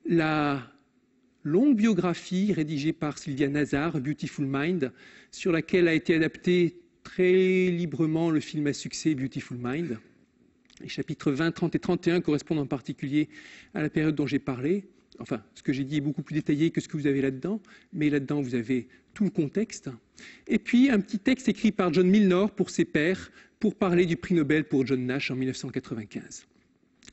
La longue biographie rédigée par Sylvia Nazar, Beautiful Mind, sur laquelle a été adaptée très librement le film à succès Beautiful Mind. Les chapitres 20, 30 et 31 correspondent en particulier à la période dont j'ai parlé. Enfin, ce que j'ai dit est beaucoup plus détaillé que ce que vous avez là-dedans, mais là-dedans, vous avez tout le contexte. Et puis, un petit texte écrit par John Milnor pour ses pairs, pour parler du prix Nobel pour John Nash en 1995.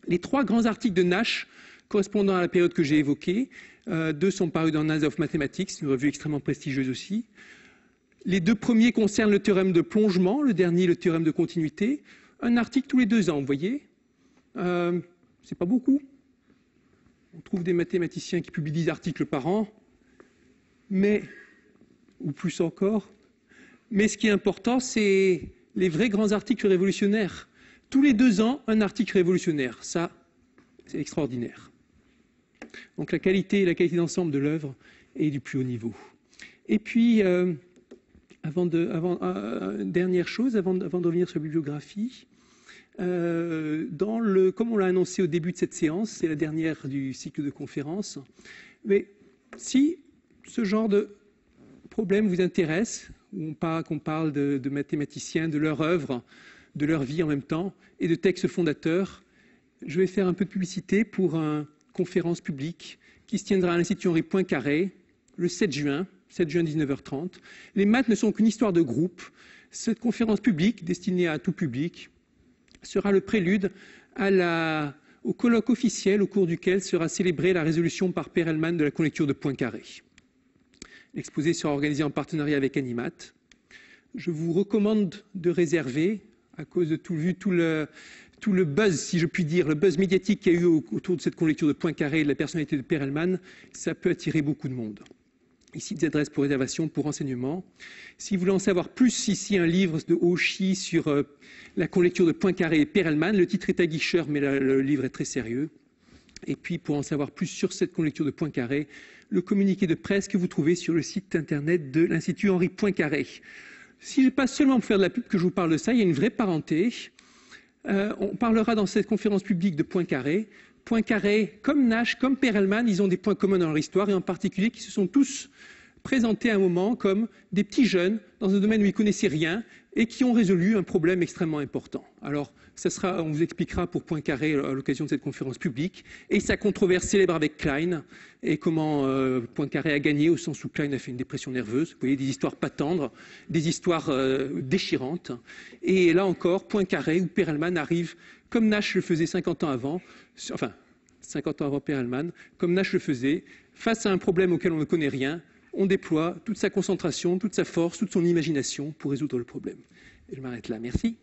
Les trois grands articles de Nash correspondant à la période que j'ai évoquée, euh, deux sont parus dans nas of Mathematics, une revue extrêmement prestigieuse aussi. Les deux premiers concernent le théorème de plongement, le dernier le théorème de continuité. Un article tous les deux ans, vous voyez euh, C'est pas beaucoup. On trouve des mathématiciens qui publient 10 articles par an, mais, ou plus encore. Mais ce qui est important, c'est les vrais grands articles révolutionnaires. Tous les deux ans, un article révolutionnaire. Ça, c'est extraordinaire. Donc la qualité, la qualité d'ensemble de l'œuvre est du plus haut niveau. Et puis, euh, une euh, euh, dernière chose, avant, de revenir sur la bibliographie, euh, comme on l'a annoncé au début de cette séance, c'est la dernière du cycle de conférences, mais si ce genre de problème vous intéresse, où on parle, qu'on parle de, de, mathématiciens, de leur œuvre, de leur vie en même temps, et de textes fondateurs, je vais faire un peu de publicité pour une conférence publique qui se tiendra à l'Institut Henri Poincaré le 7 juin 7 juin 19h30. Les maths ne sont qu'une histoire de groupe. Cette conférence publique, destinée à tout public, sera le prélude au colloque officiel au cours duquel sera célébrée la résolution par Perelman de la conjecture de Poincaré. L'exposé sera organisé en partenariat avec Animat. Je vous recommande de réserver, à cause de tout, le, tout le buzz, si je puis dire, le buzz médiatique qu'il y a eu autour de cette conjecture de Poincaré et de la personnalité de Perelman, ça peut attirer beaucoup de monde ici des adresses pour réservation, pour renseignement. Si vous voulez en savoir plus, ici un livre de Hoshi sur euh, la conlecture de Poincaré et Perelman. Le titre est aguicheur, mais le livre est très sérieux. Et puis, pour en savoir plus sur cette conlecture de Poincaré, le communiqué de presse que vous trouvez sur le site internet de l'Institut Henri Poincaré. Si je pas seulement pour faire de la pub que je vous parle de ça, il y a une vraie parenté. Euh, on parlera dans cette conférence publique de Poincaré Poincaré, comme Nash, comme Perelman, ils ont des points communs dans leur histoire, et en particulier qui se sont tous présentés à un moment comme des petits jeunes dans un domaine où ils ne connaissaient rien et qui ont résolu un problème extrêmement important. Alors, ça sera, on vous expliquera pour Poincaré euh, à l'occasion de cette conférence publique et sa controverse célèbre avec Klein et comment euh, Point Poincaré a gagné au sens où Klein a fait une dépression nerveuse. Vous voyez des histoires pas tendres, des histoires euh, déchirantes. Et là encore, Poincaré ou Perelman arrive comme Nash le faisait 50 ans avant, enfin 50 ans avant allemagne, comme Nash le faisait, face à un problème auquel on ne connaît rien, on déploie toute sa concentration, toute sa force, toute son imagination pour résoudre le problème. je m'arrête là, merci.